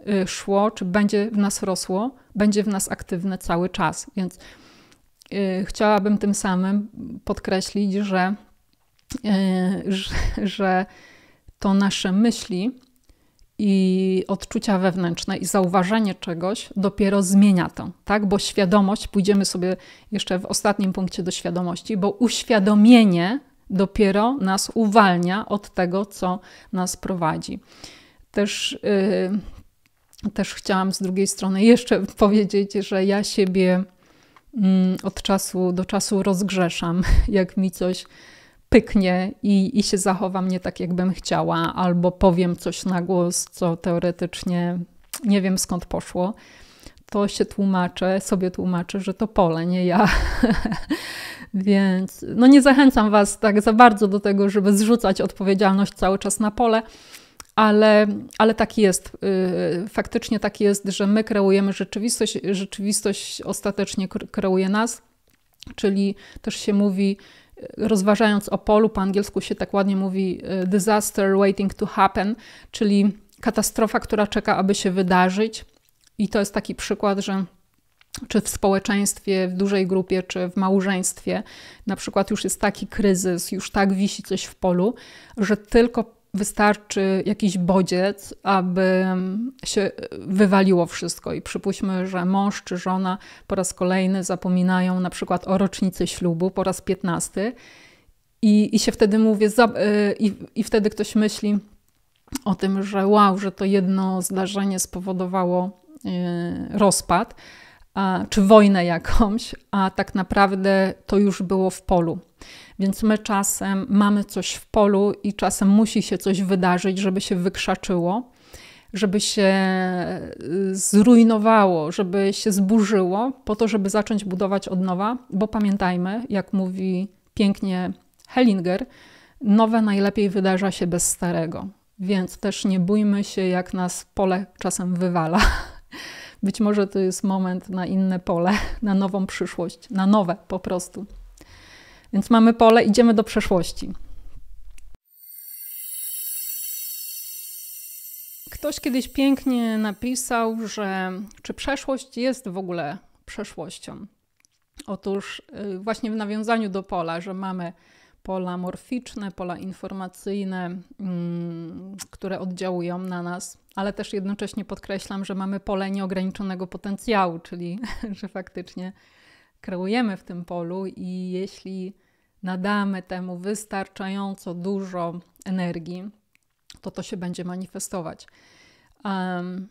y, szło, czy będzie w nas rosło, będzie w nas aktywne cały czas. Więc y, chciałabym tym samym podkreślić, y, że, że, to nasze myśli i odczucia wewnętrzne i zauważenie czegoś dopiero zmienia to, tak? Bo świadomość, pójdziemy sobie jeszcze w ostatnim punkcie do świadomości, bo uświadomienie dopiero nas uwalnia od tego, co nas prowadzi. Też, yy, też chciałam z drugiej strony jeszcze powiedzieć, że ja siebie yy, od czasu do czasu rozgrzeszam, jak mi coś pyknie i, i się zachowam nie tak, jakbym chciała, albo powiem coś na głos, co teoretycznie nie wiem skąd poszło to się tłumaczę, sobie tłumaczę, że to pole, nie ja. Więc no nie zachęcam Was tak za bardzo do tego, żeby zrzucać odpowiedzialność cały czas na pole, ale, ale tak jest. Y, faktycznie tak jest, że my kreujemy rzeczywistość, rzeczywistość ostatecznie kreuje nas, czyli też się mówi, rozważając o polu, po angielsku się tak ładnie mówi y, disaster waiting to happen, czyli katastrofa, która czeka, aby się wydarzyć. I to jest taki przykład, że czy w społeczeństwie, w dużej grupie, czy w małżeństwie, na przykład już jest taki kryzys, już tak wisi coś w polu, że tylko wystarczy jakiś bodziec, aby mm, się wywaliło wszystko. I przypuśćmy, że mąż czy żona po raz kolejny zapominają na przykład o rocznicy ślubu, po raz piętnasty. I, I się wtedy mówię, y, i, i wtedy ktoś myśli o tym, że wow, że to jedno zdarzenie spowodowało y, rozpad czy wojnę jakąś, a tak naprawdę to już było w polu. Więc my czasem mamy coś w polu i czasem musi się coś wydarzyć, żeby się wykrzaczyło, żeby się y, zrujnowało, żeby się zburzyło, po to, żeby zacząć budować od nowa, bo pamiętajmy, jak mówi pięknie Hellinger, nowe najlepiej wydarza się bez starego. Więc też nie bójmy się, jak nas pole czasem wywala Być może to jest moment na inne pole, na nową przyszłość, na nowe po prostu. Więc mamy pole, idziemy do przeszłości. Ktoś kiedyś pięknie napisał, że czy przeszłość jest w ogóle przeszłością? Otóż y, właśnie w nawiązaniu do pola, że mamy pola morficzne, pola informacyjne, mm, które oddziałują na nas ale też jednocześnie podkreślam, że mamy pole nieograniczonego potencjału, czyli że faktycznie kreujemy w tym polu i jeśli nadamy temu wystarczająco dużo energii, to to się będzie manifestować. Um,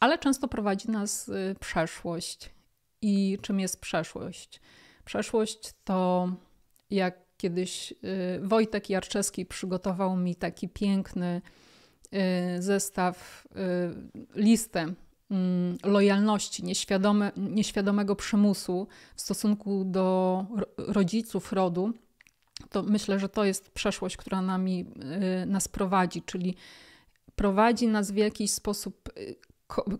ale często prowadzi nas y, przeszłość. I czym jest przeszłość? Przeszłość to, jak kiedyś y, Wojtek Jarczewski przygotował mi taki piękny Y, zestaw, y, listę mm, lojalności, nieświadome, nieświadomego przymusu w stosunku do rodziców, rodu, to myślę, że to jest przeszłość, która nami, y, nas prowadzi, czyli prowadzi nas w jakiś sposób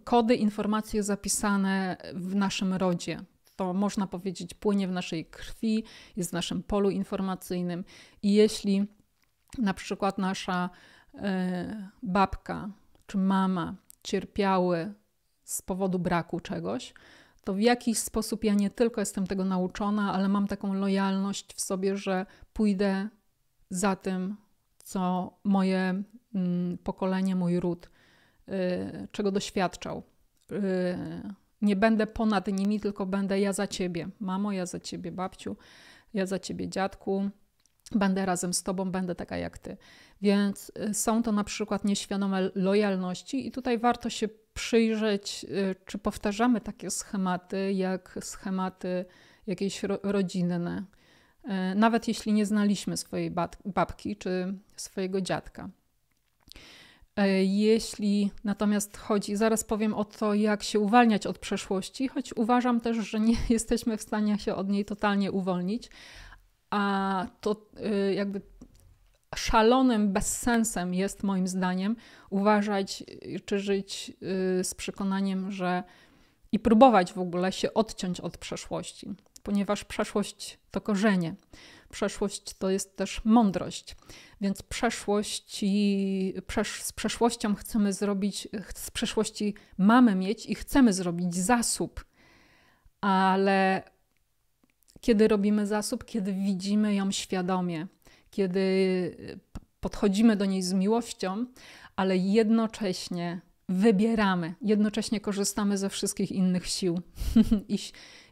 kody, informacje zapisane w naszym rodzie. To można powiedzieć, płynie w naszej krwi, jest w naszym polu informacyjnym i jeśli na przykład nasza E, babka czy mama cierpiały z powodu braku czegoś, to w jakiś sposób ja nie tylko jestem tego nauczona, ale mam taką lojalność w sobie, że pójdę za tym, co moje mm, pokolenie, mój ród, y, czego doświadczał. Y, nie będę ponad nimi, tylko będę ja za ciebie, mamo, ja za ciebie, babciu, ja za ciebie, dziadku, Będę razem z tobą, będę taka jak ty. Więc y, są to na przykład nieświadome lojalności, i tutaj warto się przyjrzeć, y, czy powtarzamy takie schematy, jak schematy jakieś rodzinne, y, nawet jeśli nie znaliśmy swojej babki czy swojego dziadka. Jeśli natomiast chodzi, zaraz powiem o to, jak się uwalniać od przeszłości, choć uważam też, że nie jesteśmy w stanie się od niej totalnie uwolnić, a to y, jakby szalonym bezsensem jest moim zdaniem uważać czy żyć y, z przekonaniem, że i próbować w ogóle się odciąć od przeszłości, ponieważ przeszłość to korzenie. Przeszłość to jest też mądrość, więc przeszłości, przesz, z przeszłością chcemy zrobić, z przeszłości mamy mieć i chcemy zrobić zasób, ale kiedy robimy zasób, kiedy widzimy ją świadomie, kiedy y, podchodzimy do niej z miłością, ale jednocześnie wybieramy, jednocześnie korzystamy ze wszystkich innych sił i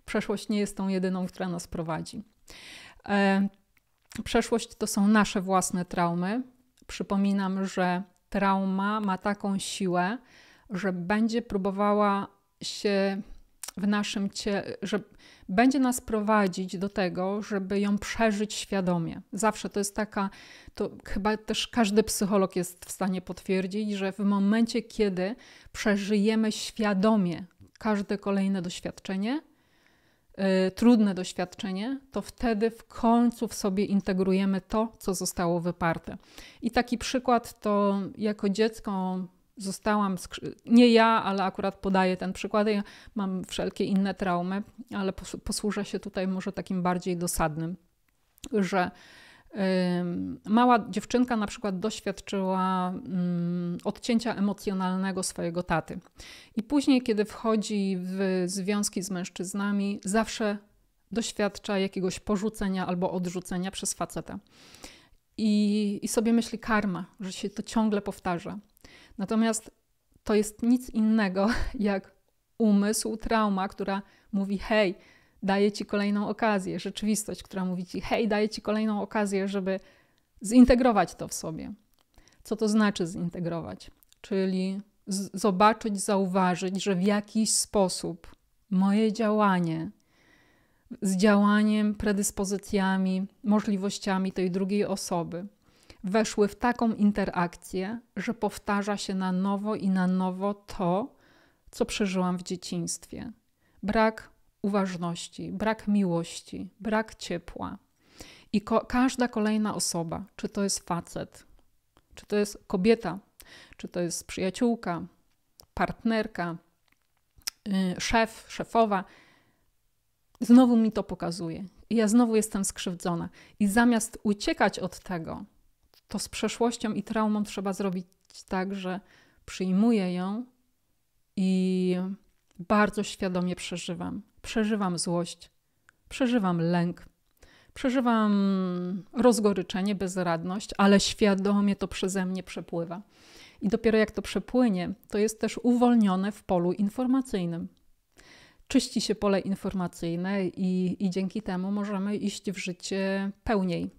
przeszłość nie jest tą jedyną, która nas prowadzi. E, przeszłość to są nasze własne traumy. Przypominam, że trauma ma taką siłę, że będzie próbowała się w naszym ciele, że będzie nas prowadzić do tego, żeby ją przeżyć świadomie. Zawsze to jest taka, to chyba też każdy psycholog jest w stanie potwierdzić, że w momencie, kiedy przeżyjemy świadomie każde kolejne doświadczenie, yy, trudne doświadczenie, to wtedy w końcu w sobie integrujemy to, co zostało wyparte. I taki przykład to jako dziecko zostałam, nie ja, ale akurat podaję ten przykład, ja mam wszelkie inne traumy, ale posłużę się tutaj może takim bardziej dosadnym, że mała dziewczynka na przykład doświadczyła odcięcia emocjonalnego swojego taty. I później, kiedy wchodzi w związki z mężczyznami, zawsze doświadcza jakiegoś porzucenia albo odrzucenia przez faceta. I, i sobie myśli karma, że się to ciągle powtarza. Natomiast to jest nic innego jak umysł, trauma, która mówi: hej, daje ci kolejną okazję, rzeczywistość, która mówi ci: hej, daje ci kolejną okazję, żeby zintegrować to w sobie. Co to znaczy zintegrować? Czyli zobaczyć, zauważyć, że w jakiś sposób moje działanie z działaniem, predyspozycjami, możliwościami tej drugiej osoby weszły w taką interakcję, że powtarza się na nowo i na nowo to, co przeżyłam w dzieciństwie. Brak uważności, brak miłości, brak ciepła. I ko- każda kolejna osoba, czy to jest facet, czy to jest kobieta, czy to jest przyjaciółka, partnerka, yy, szef, szefowa, znowu mi to pokazuje. I ja znowu jestem skrzywdzona. I zamiast uciekać od tego, to z przeszłością i traumą trzeba zrobić tak, że przyjmuję ją i bardzo świadomie przeżywam. Przeżywam złość, przeżywam lęk, przeżywam rozgoryczenie, bezradność, ale świadomie to przeze mnie przepływa. I dopiero jak to przepłynie, to jest też uwolnione w polu informacyjnym. Czyści się pole informacyjne i, i dzięki temu możemy iść w życie pełniej,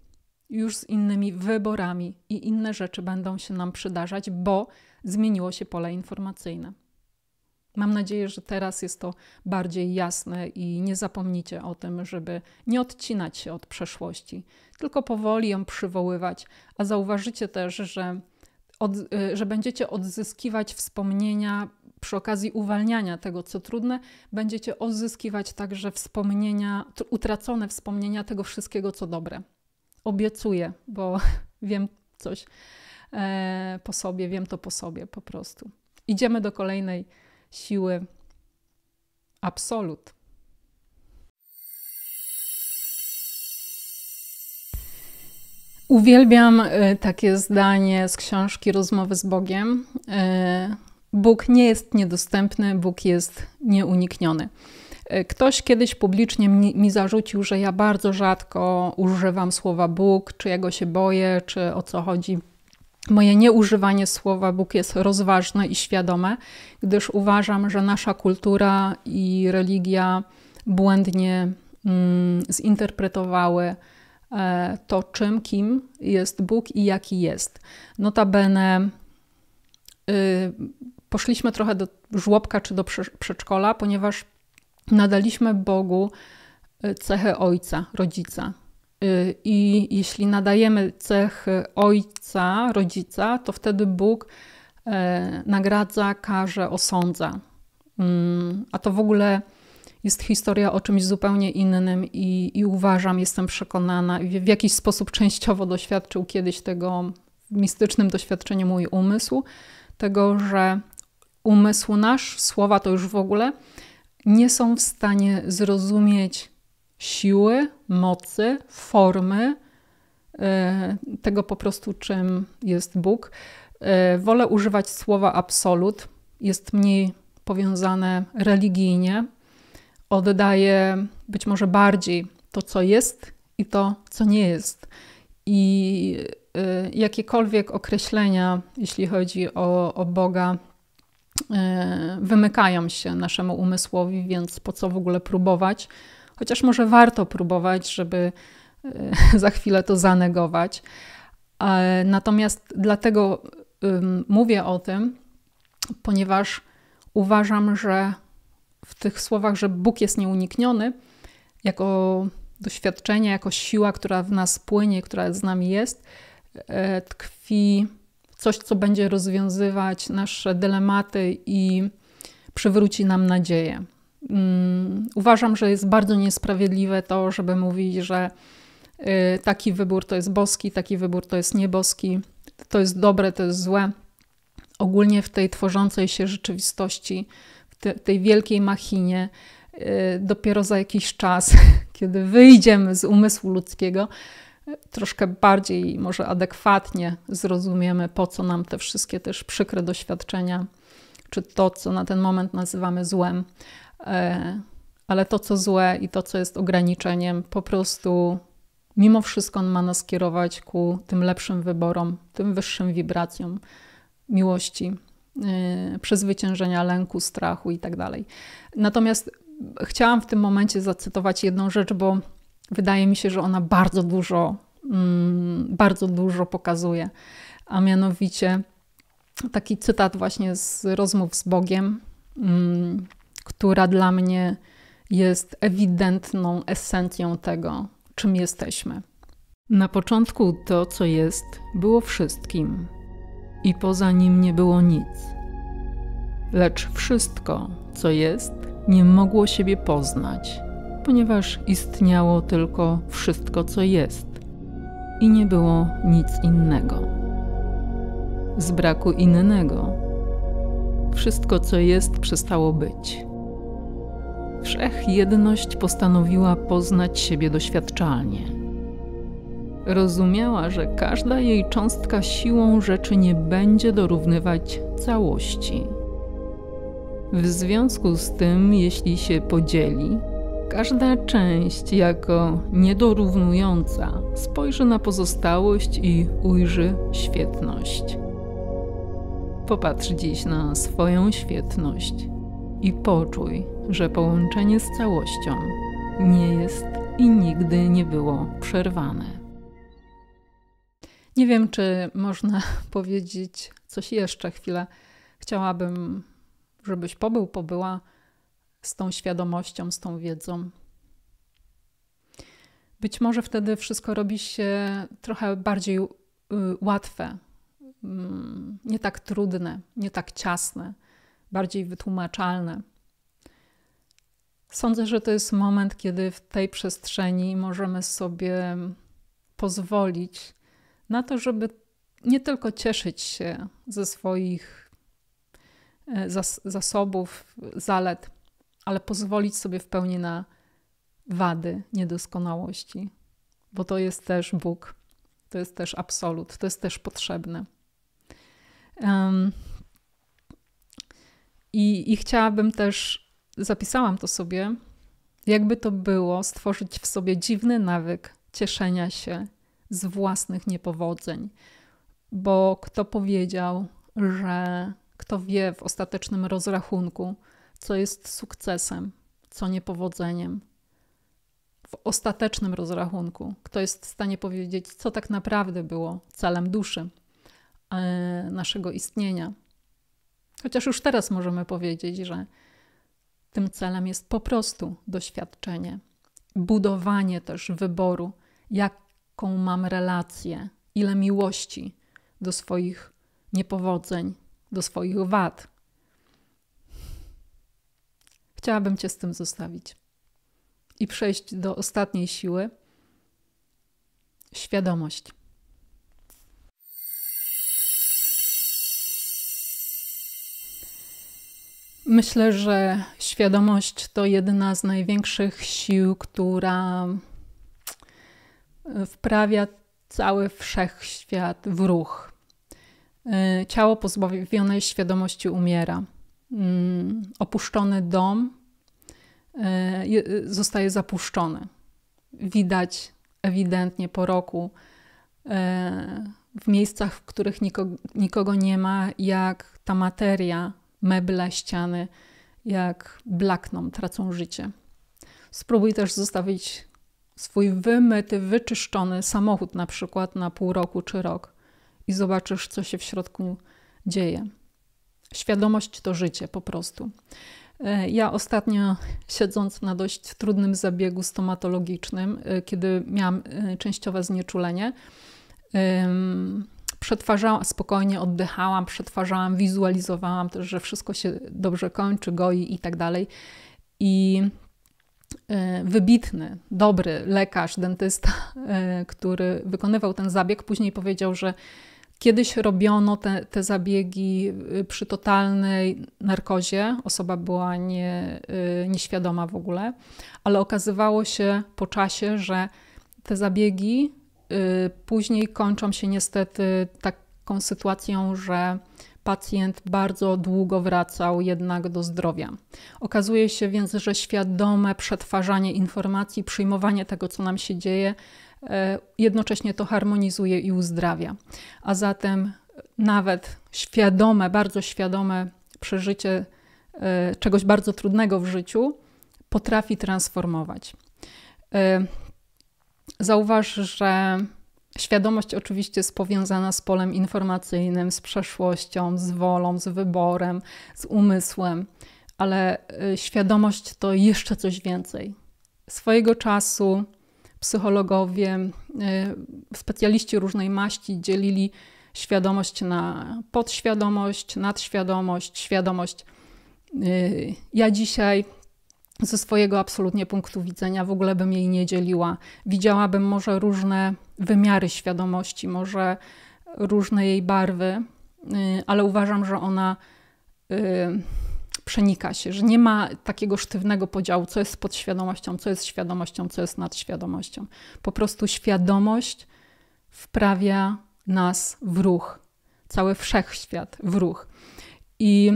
już z innymi wyborami i inne rzeczy będą się nam przydarzać, bo zmieniło się pole informacyjne. Mam nadzieję, że teraz jest to bardziej jasne i nie zapomnicie o tym, żeby nie odcinać się od przeszłości, tylko powoli ją przywoływać, a zauważycie też, że, od, y, że będziecie odzyskiwać wspomnienia przy okazji uwalniania tego, co trudne, będziecie odzyskiwać także wspomnienia, utracone wspomnienia tego wszystkiego, co dobre obiecuję, bo wiem coś e, po sobie, wiem to po sobie po prostu. Idziemy do kolejnej siły absolut. Uwielbiam e, takie zdanie z książki Rozmowy z Bogiem. E, Bóg nie jest niedostępny, Bóg jest nieunikniony. E, ktoś kiedyś publicznie mi, mi zarzucił, że ja bardzo rzadko używam słowa Bóg, czy ja go się boję, czy o co chodzi. Moje nieużywanie słowa Bóg jest rozważne i świadome, gdyż uważam, że nasza kultura i religia błędnie mm, zinterpretowały e, to, czym, kim jest Bóg i jaki jest. Notabene y, poszliśmy trochę do żłobka czy do przedszkola, ponieważ nadaliśmy Bogu y, cechę ojca, rodzica. Y, I jeśli nadajemy cechy ojca, rodzica, to wtedy Bóg e, nagradza, karze, osądza. Mm, a to w ogóle jest historia o czymś zupełnie innym i, i uważam, jestem przekonana, w, w jakiś sposób częściowo doświadczył kiedyś tego w mistycznym doświadczeniu mój umysł, tego, że umysł nasz, słowa to już w ogóle, nie są w stanie zrozumieć siły, mocy, formy e, tego po prostu, czym jest Bóg. E, wolę używać słowa absolut, jest mniej powiązane religijnie, oddaje być może bardziej to, co jest i to, co nie jest. I e, jakiekolwiek określenia, jeśli chodzi o, o Boga, E, wymykają się naszemu umysłowi, więc po co w ogóle próbować? Chociaż może warto próbować, żeby e, za chwilę to zanegować. E, natomiast dlatego mówię o tym, ponieważ uważam, że w tych słowach, że Bóg jest nieunikniony, jako doświadczenie, jako siła, która w nas płynie, która z nami jest, tkwi coś, co będzie rozwiązywać nasze dylematy i przywróci nam nadzieję. Mm, uważam, że jest bardzo niesprawiedliwe to, żeby mówić, że y, taki wybór to jest boski, taki wybór to jest nieboski, to jest dobre, to jest złe. Ogólnie w tej tworzącej się rzeczywistości, w tej wielkiej machinie, y, dopiero za jakiś czas, kiedy wyjdziemy z umysłu ludzkiego, troszkę bardziej może adekwatnie zrozumiemy, po co nam te wszystkie też przykre doświadczenia, czy to, co na ten moment nazywamy złem, e, ale to, co złe i to, co jest ograniczeniem, po prostu mimo wszystko ma nas kierować ku tym lepszym wyborom, tym wyższym wibracjom miłości, e, przezwyciężenia lęku, strachu itd. Tak Natomiast chciałam w tym momencie zacytować jedną rzecz, bo Wydaje mi się, że ona bardzo dużo, mm, bardzo dużo pokazuje. A mianowicie taki cytat właśnie z rozmów z Bogiem, mm, która dla mnie jest ewidentną esencją tego, czym jesteśmy. Na początku to, co jest, było wszystkim, i poza nim nie było nic. Lecz wszystko, co jest, nie mogło siebie poznać ponieważ istniało tylko wszystko, co jest i nie było nic innego. Z braku innego, wszystko, co jest, przestało być. Wszechjedność postanowiła poznać siebie doświadczalnie. Rozumiała, że każda jej cząstka siłą rzeczy nie będzie dorównywać całości. W związku z tym, jeśli się podzieli, Każda część jako niedorównująca spojrzy na pozostałość i ujrzy świetność. Popatrz dziś na swoją świetność i poczuj, że połączenie z całością nie jest i nigdy nie było przerwane. Nie wiem, czy można powiedzieć coś jeszcze. Chwilę chciałabym, żebyś pobył, pobyła z tą świadomością, z tą wiedzą. Być może wtedy wszystko robi się trochę bardziej y, łatwe, mm, nie tak trudne, nie tak ciasne, bardziej wytłumaczalne. Sądzę, że to jest moment, kiedy w tej przestrzeni możemy sobie pozwolić na to, żeby nie tylko cieszyć się ze swoich e, zasobów, zalet, ale pozwolić sobie w pełni na wady, niedoskonałości, bo to jest też Bóg, to jest też absolut, to jest też potrzebne. Um, i, I chciałabym też, zapisałam to sobie, jakby to było stworzyć w sobie dziwny nawyk cieszenia się z własnych niepowodzeń, bo kto powiedział, że kto wie w ostatecznym rozrachunku, co jest sukcesem, co niepowodzeniem. W ostatecznym rozrachunku, kto jest w stanie powiedzieć, co tak naprawdę było celem duszy e, naszego istnienia. Chociaż już teraz możemy powiedzieć, że tym celem jest po prostu doświadczenie, budowanie też wyboru, jaką mam relację, ile miłości do swoich niepowodzeń, do swoich wad. Chciałabym Cię z tym zostawić i przejść do ostatniej siły świadomość. Myślę, że świadomość to jedna z największych sił, która wprawia cały wszechświat w ruch. Ciało pozbawione świadomości umiera. Mm, opuszczony dom e, zostaje zapuszczony. Widać ewidentnie po roku e, w miejscach, w których nikogo, nikogo nie ma, jak ta materia, meble, ściany, jak blakną, tracą życie. Spróbuj też zostawić swój wymyty, wyczyszczony samochód na przykład na pół roku czy rok i zobaczysz, co się w środku dzieje. Świadomość to życie po prostu. E, ja ostatnio siedząc na dość trudnym zabiegu stomatologicznym, e, kiedy miałam e, częściowe znieczulenie, przetwarzałam, spokojnie oddychałam, przetwarzałam, wizualizowałam też, że wszystko się dobrze kończy, goi i tak dalej. I wybitny, dobry lekarz, dentysta, który wykonywał ten zabieg, później powiedział, że Kiedyś robiono te, te zabiegi y, przy totalnej narkozie. Osoba była nie, y, nieświadoma w ogóle, ale okazywało się po czasie, że te zabiegi y, później kończą się niestety taką sytuacją, że pacjent bardzo długo wracał jednak do zdrowia. Okazuje się więc, że świadome przetwarzanie informacji, przyjmowanie tego, co nam się dzieje, E, jednocześnie to harmonizuje i uzdrawia. A zatem nawet świadome, bardzo świadome przeżycie e, czegoś bardzo trudnego w życiu potrafi transformować. E, zauważ, że świadomość oczywiście jest powiązana z polem informacyjnym, z przeszłością, z wolą, z wyborem, z umysłem, ale świadomość to jeszcze coś więcej. Swojego czasu psychologowie, y, specjaliści różnej maści dzielili świadomość na podświadomość, nadświadomość, świadomość. Y, ja dzisiaj ze swojego absolutnie punktu widzenia w ogóle bym jej nie dzieliła. Widziałabym może różne wymiary świadomości, może różne jej barwy, y, ale uważam, że ona przenika się, że nie ma takiego sztywnego podziału, co jest pod świadomością, co jest świadomością, co jest nad świadomością. Po prostu świadomość wprawia nas w ruch, cały wszechświat w ruch. I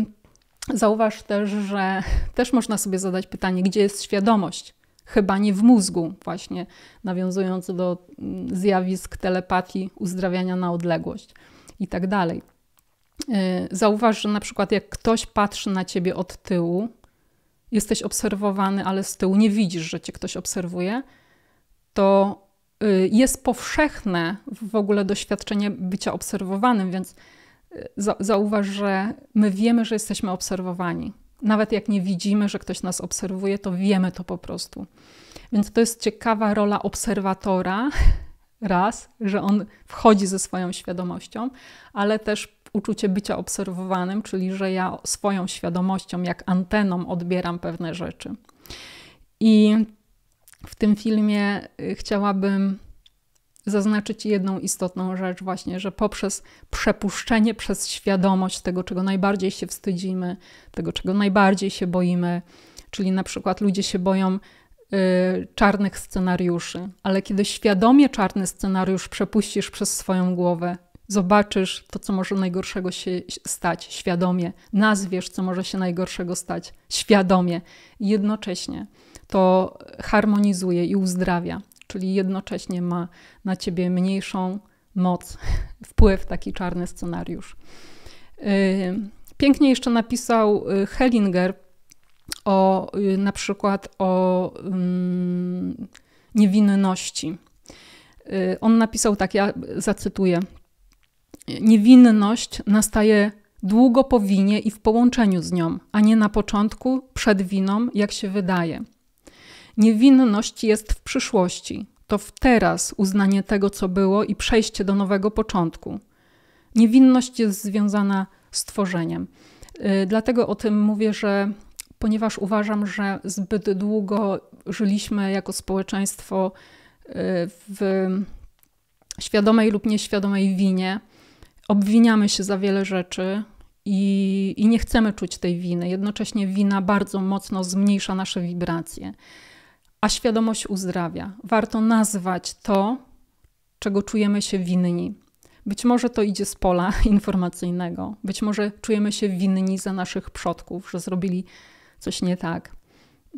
zauważ też, że też można sobie zadać pytanie, gdzie jest świadomość? Chyba nie w mózgu, właśnie nawiązując do mm, zjawisk telepatii, uzdrawiania na odległość i tak dalej. Y, zauważ, że na przykład jak ktoś patrzy na ciebie od tyłu, jesteś obserwowany, ale z tyłu nie widzisz, że cię ktoś obserwuje, to y, jest powszechne w ogóle doświadczenie bycia obserwowanym, więc y, zauważ, że my wiemy, że jesteśmy obserwowani. Nawet jak nie widzimy, że ktoś nas obserwuje, to wiemy to po prostu. Więc to jest ciekawa rola obserwatora, raz, że on wchodzi ze swoją świadomością, ale też uczucie bycia obserwowanym, czyli że ja swoją świadomością, jak anteną, odbieram pewne rzeczy. I w tym filmie y, chciałabym zaznaczyć jedną istotną rzecz, właśnie, że poprzez przepuszczenie przez świadomość tego, czego najbardziej się wstydzimy, tego, czego najbardziej się boimy, czyli na przykład ludzie się boją y, czarnych scenariuszy, ale kiedy świadomie czarny scenariusz przepuścisz przez swoją głowę, zobaczysz to, co może najgorszego się stać świadomie, nazwiesz, co może się najgorszego stać świadomie, jednocześnie to harmonizuje i uzdrawia, czyli jednocześnie ma na ciebie mniejszą moc, wpływ taki czarny scenariusz. Pięknie jeszcze napisał y, Hellinger o y, na przykład o mm, niewinności. Y, on napisał tak, ja zacytuję niewinność nastaje długo po winie i w połączeniu z nią, a nie na początku, przed winą, jak się wydaje. Niewinność jest w przyszłości, to w teraz uznanie tego, co było i przejście do nowego początku. Niewinność jest związana z tworzeniem. Y, dlatego o tym mówię, że ponieważ uważam, że zbyt długo żyliśmy jako społeczeństwo y, w świadomej lub nieświadomej winie, obwiniamy się za wiele rzeczy i, i nie chcemy czuć tej winy. Jednocześnie wina bardzo mocno zmniejsza nasze wibracje, a świadomość uzdrawia. Warto nazwać to, czego czujemy się winni. Być może to idzie z pola informacyjnego, być może czujemy się winni za naszych przodków, że zrobili coś nie tak.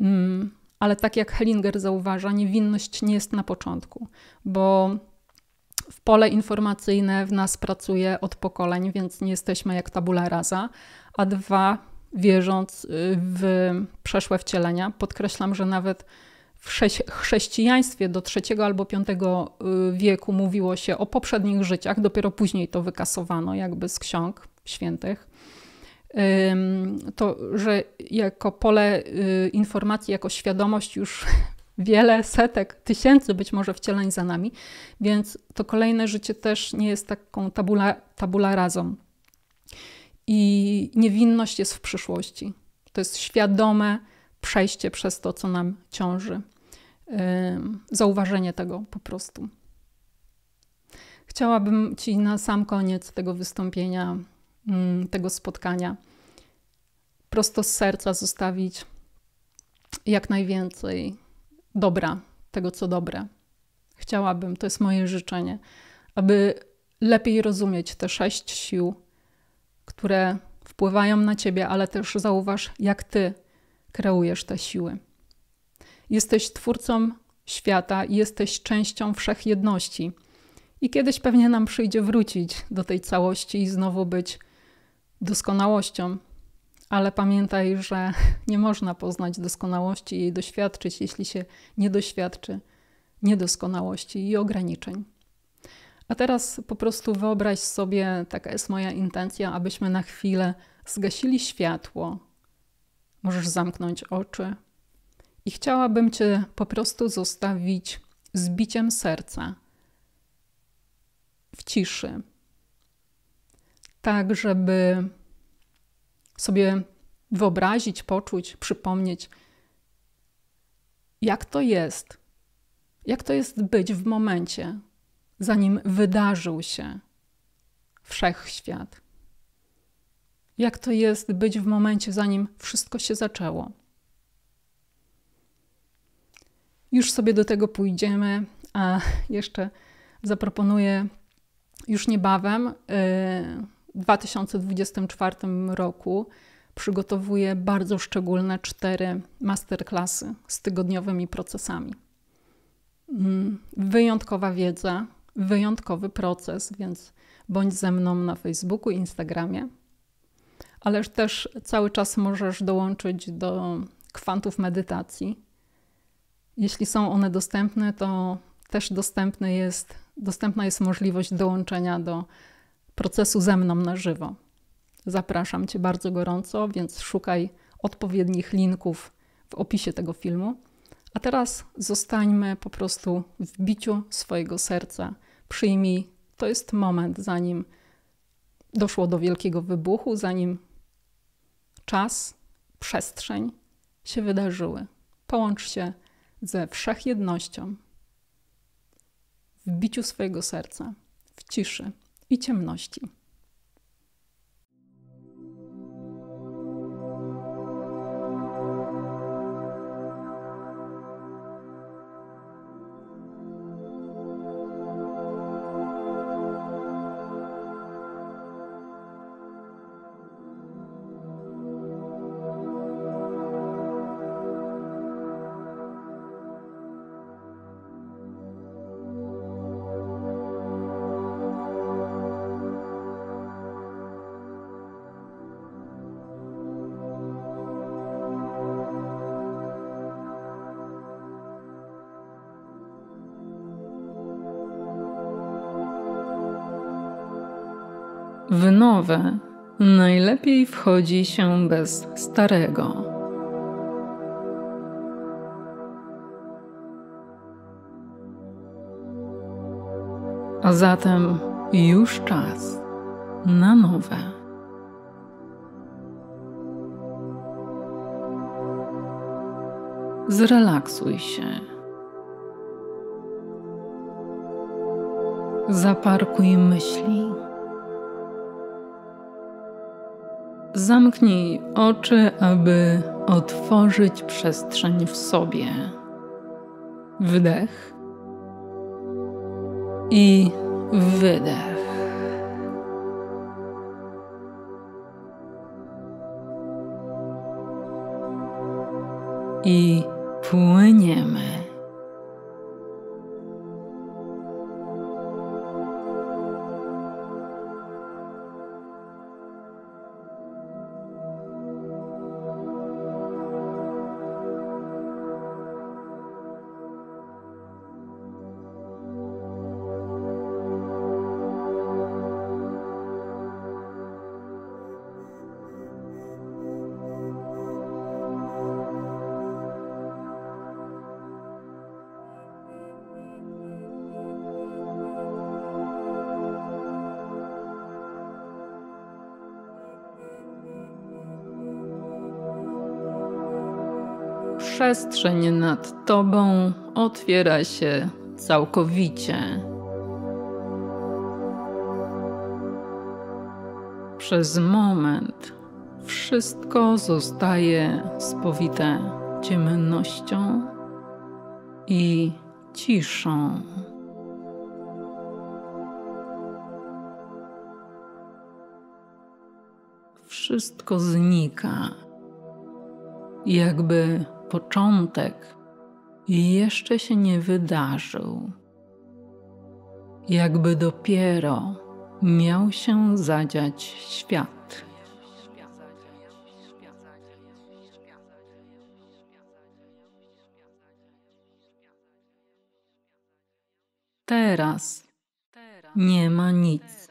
Mm, ale tak jak Hellinger zauważa, niewinność nie jest na początku, bo w pole informacyjne w nas pracuje od pokoleń, więc nie jesteśmy jak tabula rasa. A dwa, wierząc y, w przeszłe wcielenia, podkreślam, że nawet w chrześcijaństwie do III albo V y, wieku mówiło się o poprzednich życiach, dopiero później to wykasowano jakby z ksiąg świętych. To, że jako pole y, informacji, jako świadomość już wiele setek, tysięcy być może wcieleń za nami, więc to kolejne życie też nie jest taką tabula, tabula razą. I niewinność jest w przyszłości. To jest świadome przejście przez to, co nam ciąży. Zauważenie tego po prostu. Chciałabym Ci na sam koniec tego wystąpienia, mm, tego spotkania, prosto z serca zostawić jak najwięcej dobra, tego co dobre. Chciałabym, to jest moje życzenie, aby lepiej rozumieć te sześć sił, które wpływają na ciebie, ale też zauważ, jak ty kreujesz te siły. Jesteś twórcą świata i jesteś częścią wszechjedności. I kiedyś pewnie nam przyjdzie wrócić do tej całości i znowu być doskonałością, ale pamiętaj, że nie można poznać doskonałości i jej doświadczyć, jeśli się nie doświadczy niedoskonałości i ograniczeń. A teraz po prostu wyobraź sobie, taka jest moja intencja, abyśmy na chwilę zgasili światło. Możesz zamknąć oczy. I chciałabym Cię po prostu zostawić z biciem serca w ciszy, tak żeby sobie wyobrazić, poczuć, przypomnieć, jak to jest, jak to jest być w momencie, zanim wydarzył się wszechświat. Jak to jest być w momencie, zanim wszystko się zaczęło. Już sobie do tego pójdziemy, a jeszcze zaproponuję już niebawem. Yy, 2024 roku przygotowuję bardzo szczególne cztery masterclassy z tygodniowymi procesami. Mm, wyjątkowa wiedza, wyjątkowy proces, więc bądź ze mną na Facebooku, Instagramie. ale też cały czas możesz dołączyć do kwantów medytacji. Jeśli są one dostępne, to też dostępny jest, dostępna jest możliwość dołączenia do procesu ze mną na żywo. Zapraszam Cię bardzo gorąco, więc szukaj odpowiednich linków w opisie tego filmu. A teraz zostańmy po prostu w biciu swojego serca. Przyjmij, to jest moment, zanim doszło do wielkiego wybuchu, zanim czas, przestrzeń się wydarzyły. Połącz się ze wszechjednością w biciu swojego serca, w ciszy i ciemności. nowe najlepiej wchodzi się bez starego. A zatem już czas na nowe. Zrelaksuj się. Zaparkuj myśli. Zamknij oczy, aby otworzyć przestrzeń w sobie. Wdech i wydech. I płyniemy. przestrzeń nad tobą otwiera się całkowicie. Przez moment wszystko zostaje spowite ciemnością i ciszą. Wszystko znika, jakby początek jeszcze się nie wydarzył, jakby dopiero miał się zadziać świat. Teraz nie ma nic.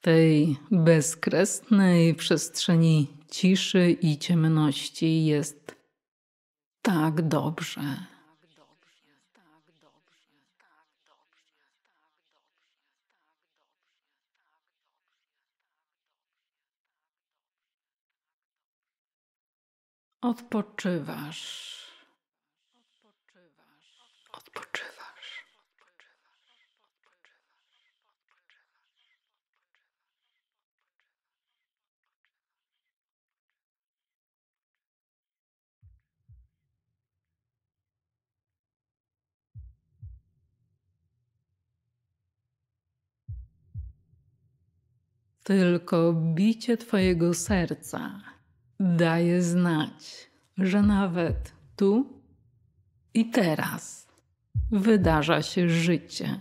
tej bezkresnej przestrzeni ciszy i ciemności jest tak dobrze. Odpoczywasz. Tylko bicie Twojego serca daje znać, że nawet tu i teraz wydarza się życie.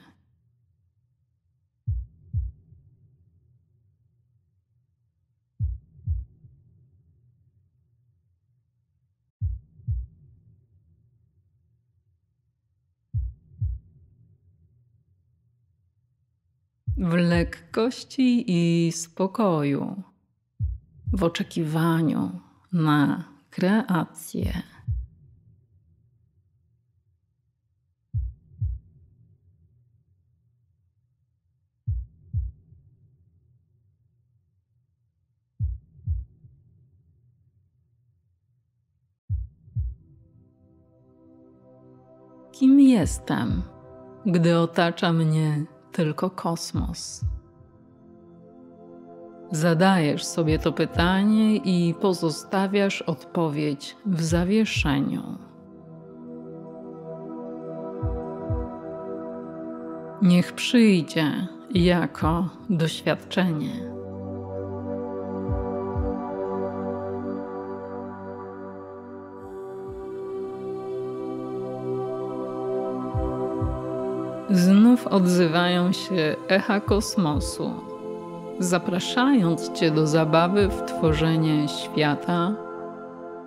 w lekkości i spokoju, w oczekiwaniu na kreację. Kim jestem, gdy otacza mnie tylko kosmos. Zadajesz sobie to pytanie i pozostawiasz odpowiedź w zawieszeniu. Niech przyjdzie jako doświadczenie. znów odzywają się echa kosmosu, zapraszając Cię do zabawy w tworzenie świata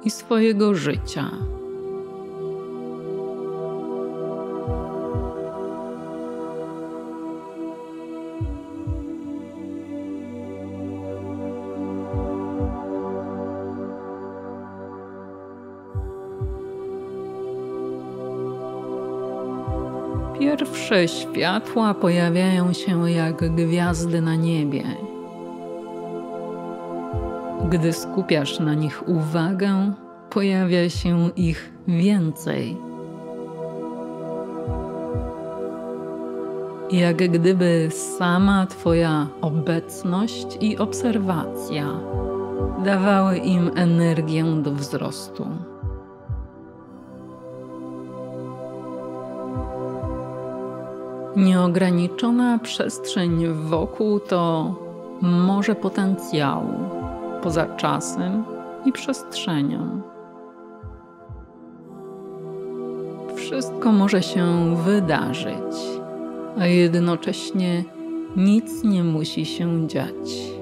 i swojego życia. Nasze światła pojawiają się jak gwiazdy na niebie. Gdy skupiasz na nich uwagę, pojawia się ich więcej. Jak gdyby sama Twoja obecność i obserwacja dawały im energię do wzrostu. Nieograniczona przestrzeń wokół to morze potencjału poza czasem i przestrzenią. Wszystko może się wydarzyć, a jednocześnie nic nie musi się dziać.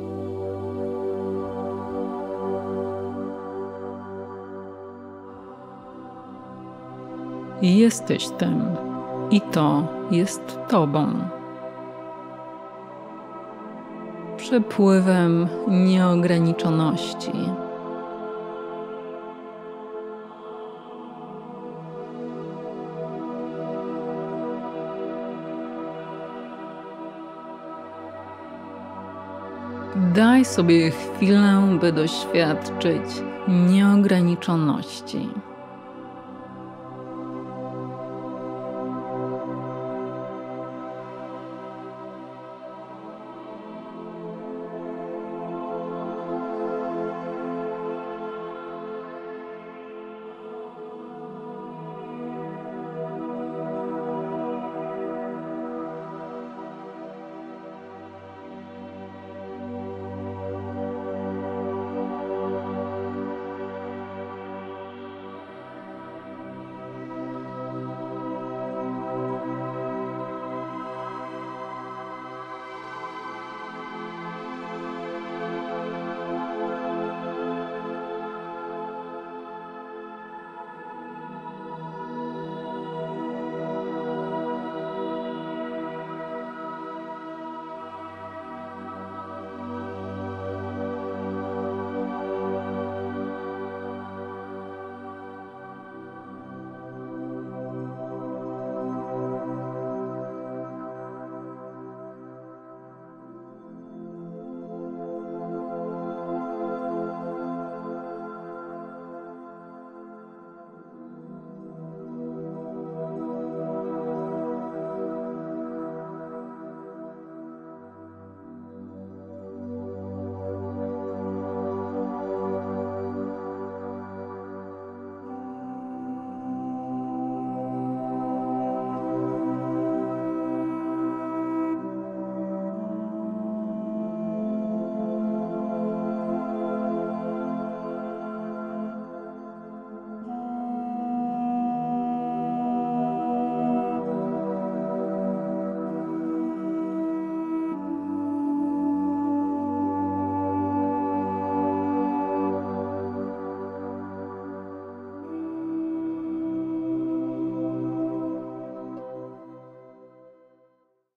Jesteś tym i to jest Tobą. Przepływem nieograniczoności. Daj sobie chwilę, by doświadczyć nieograniczoności.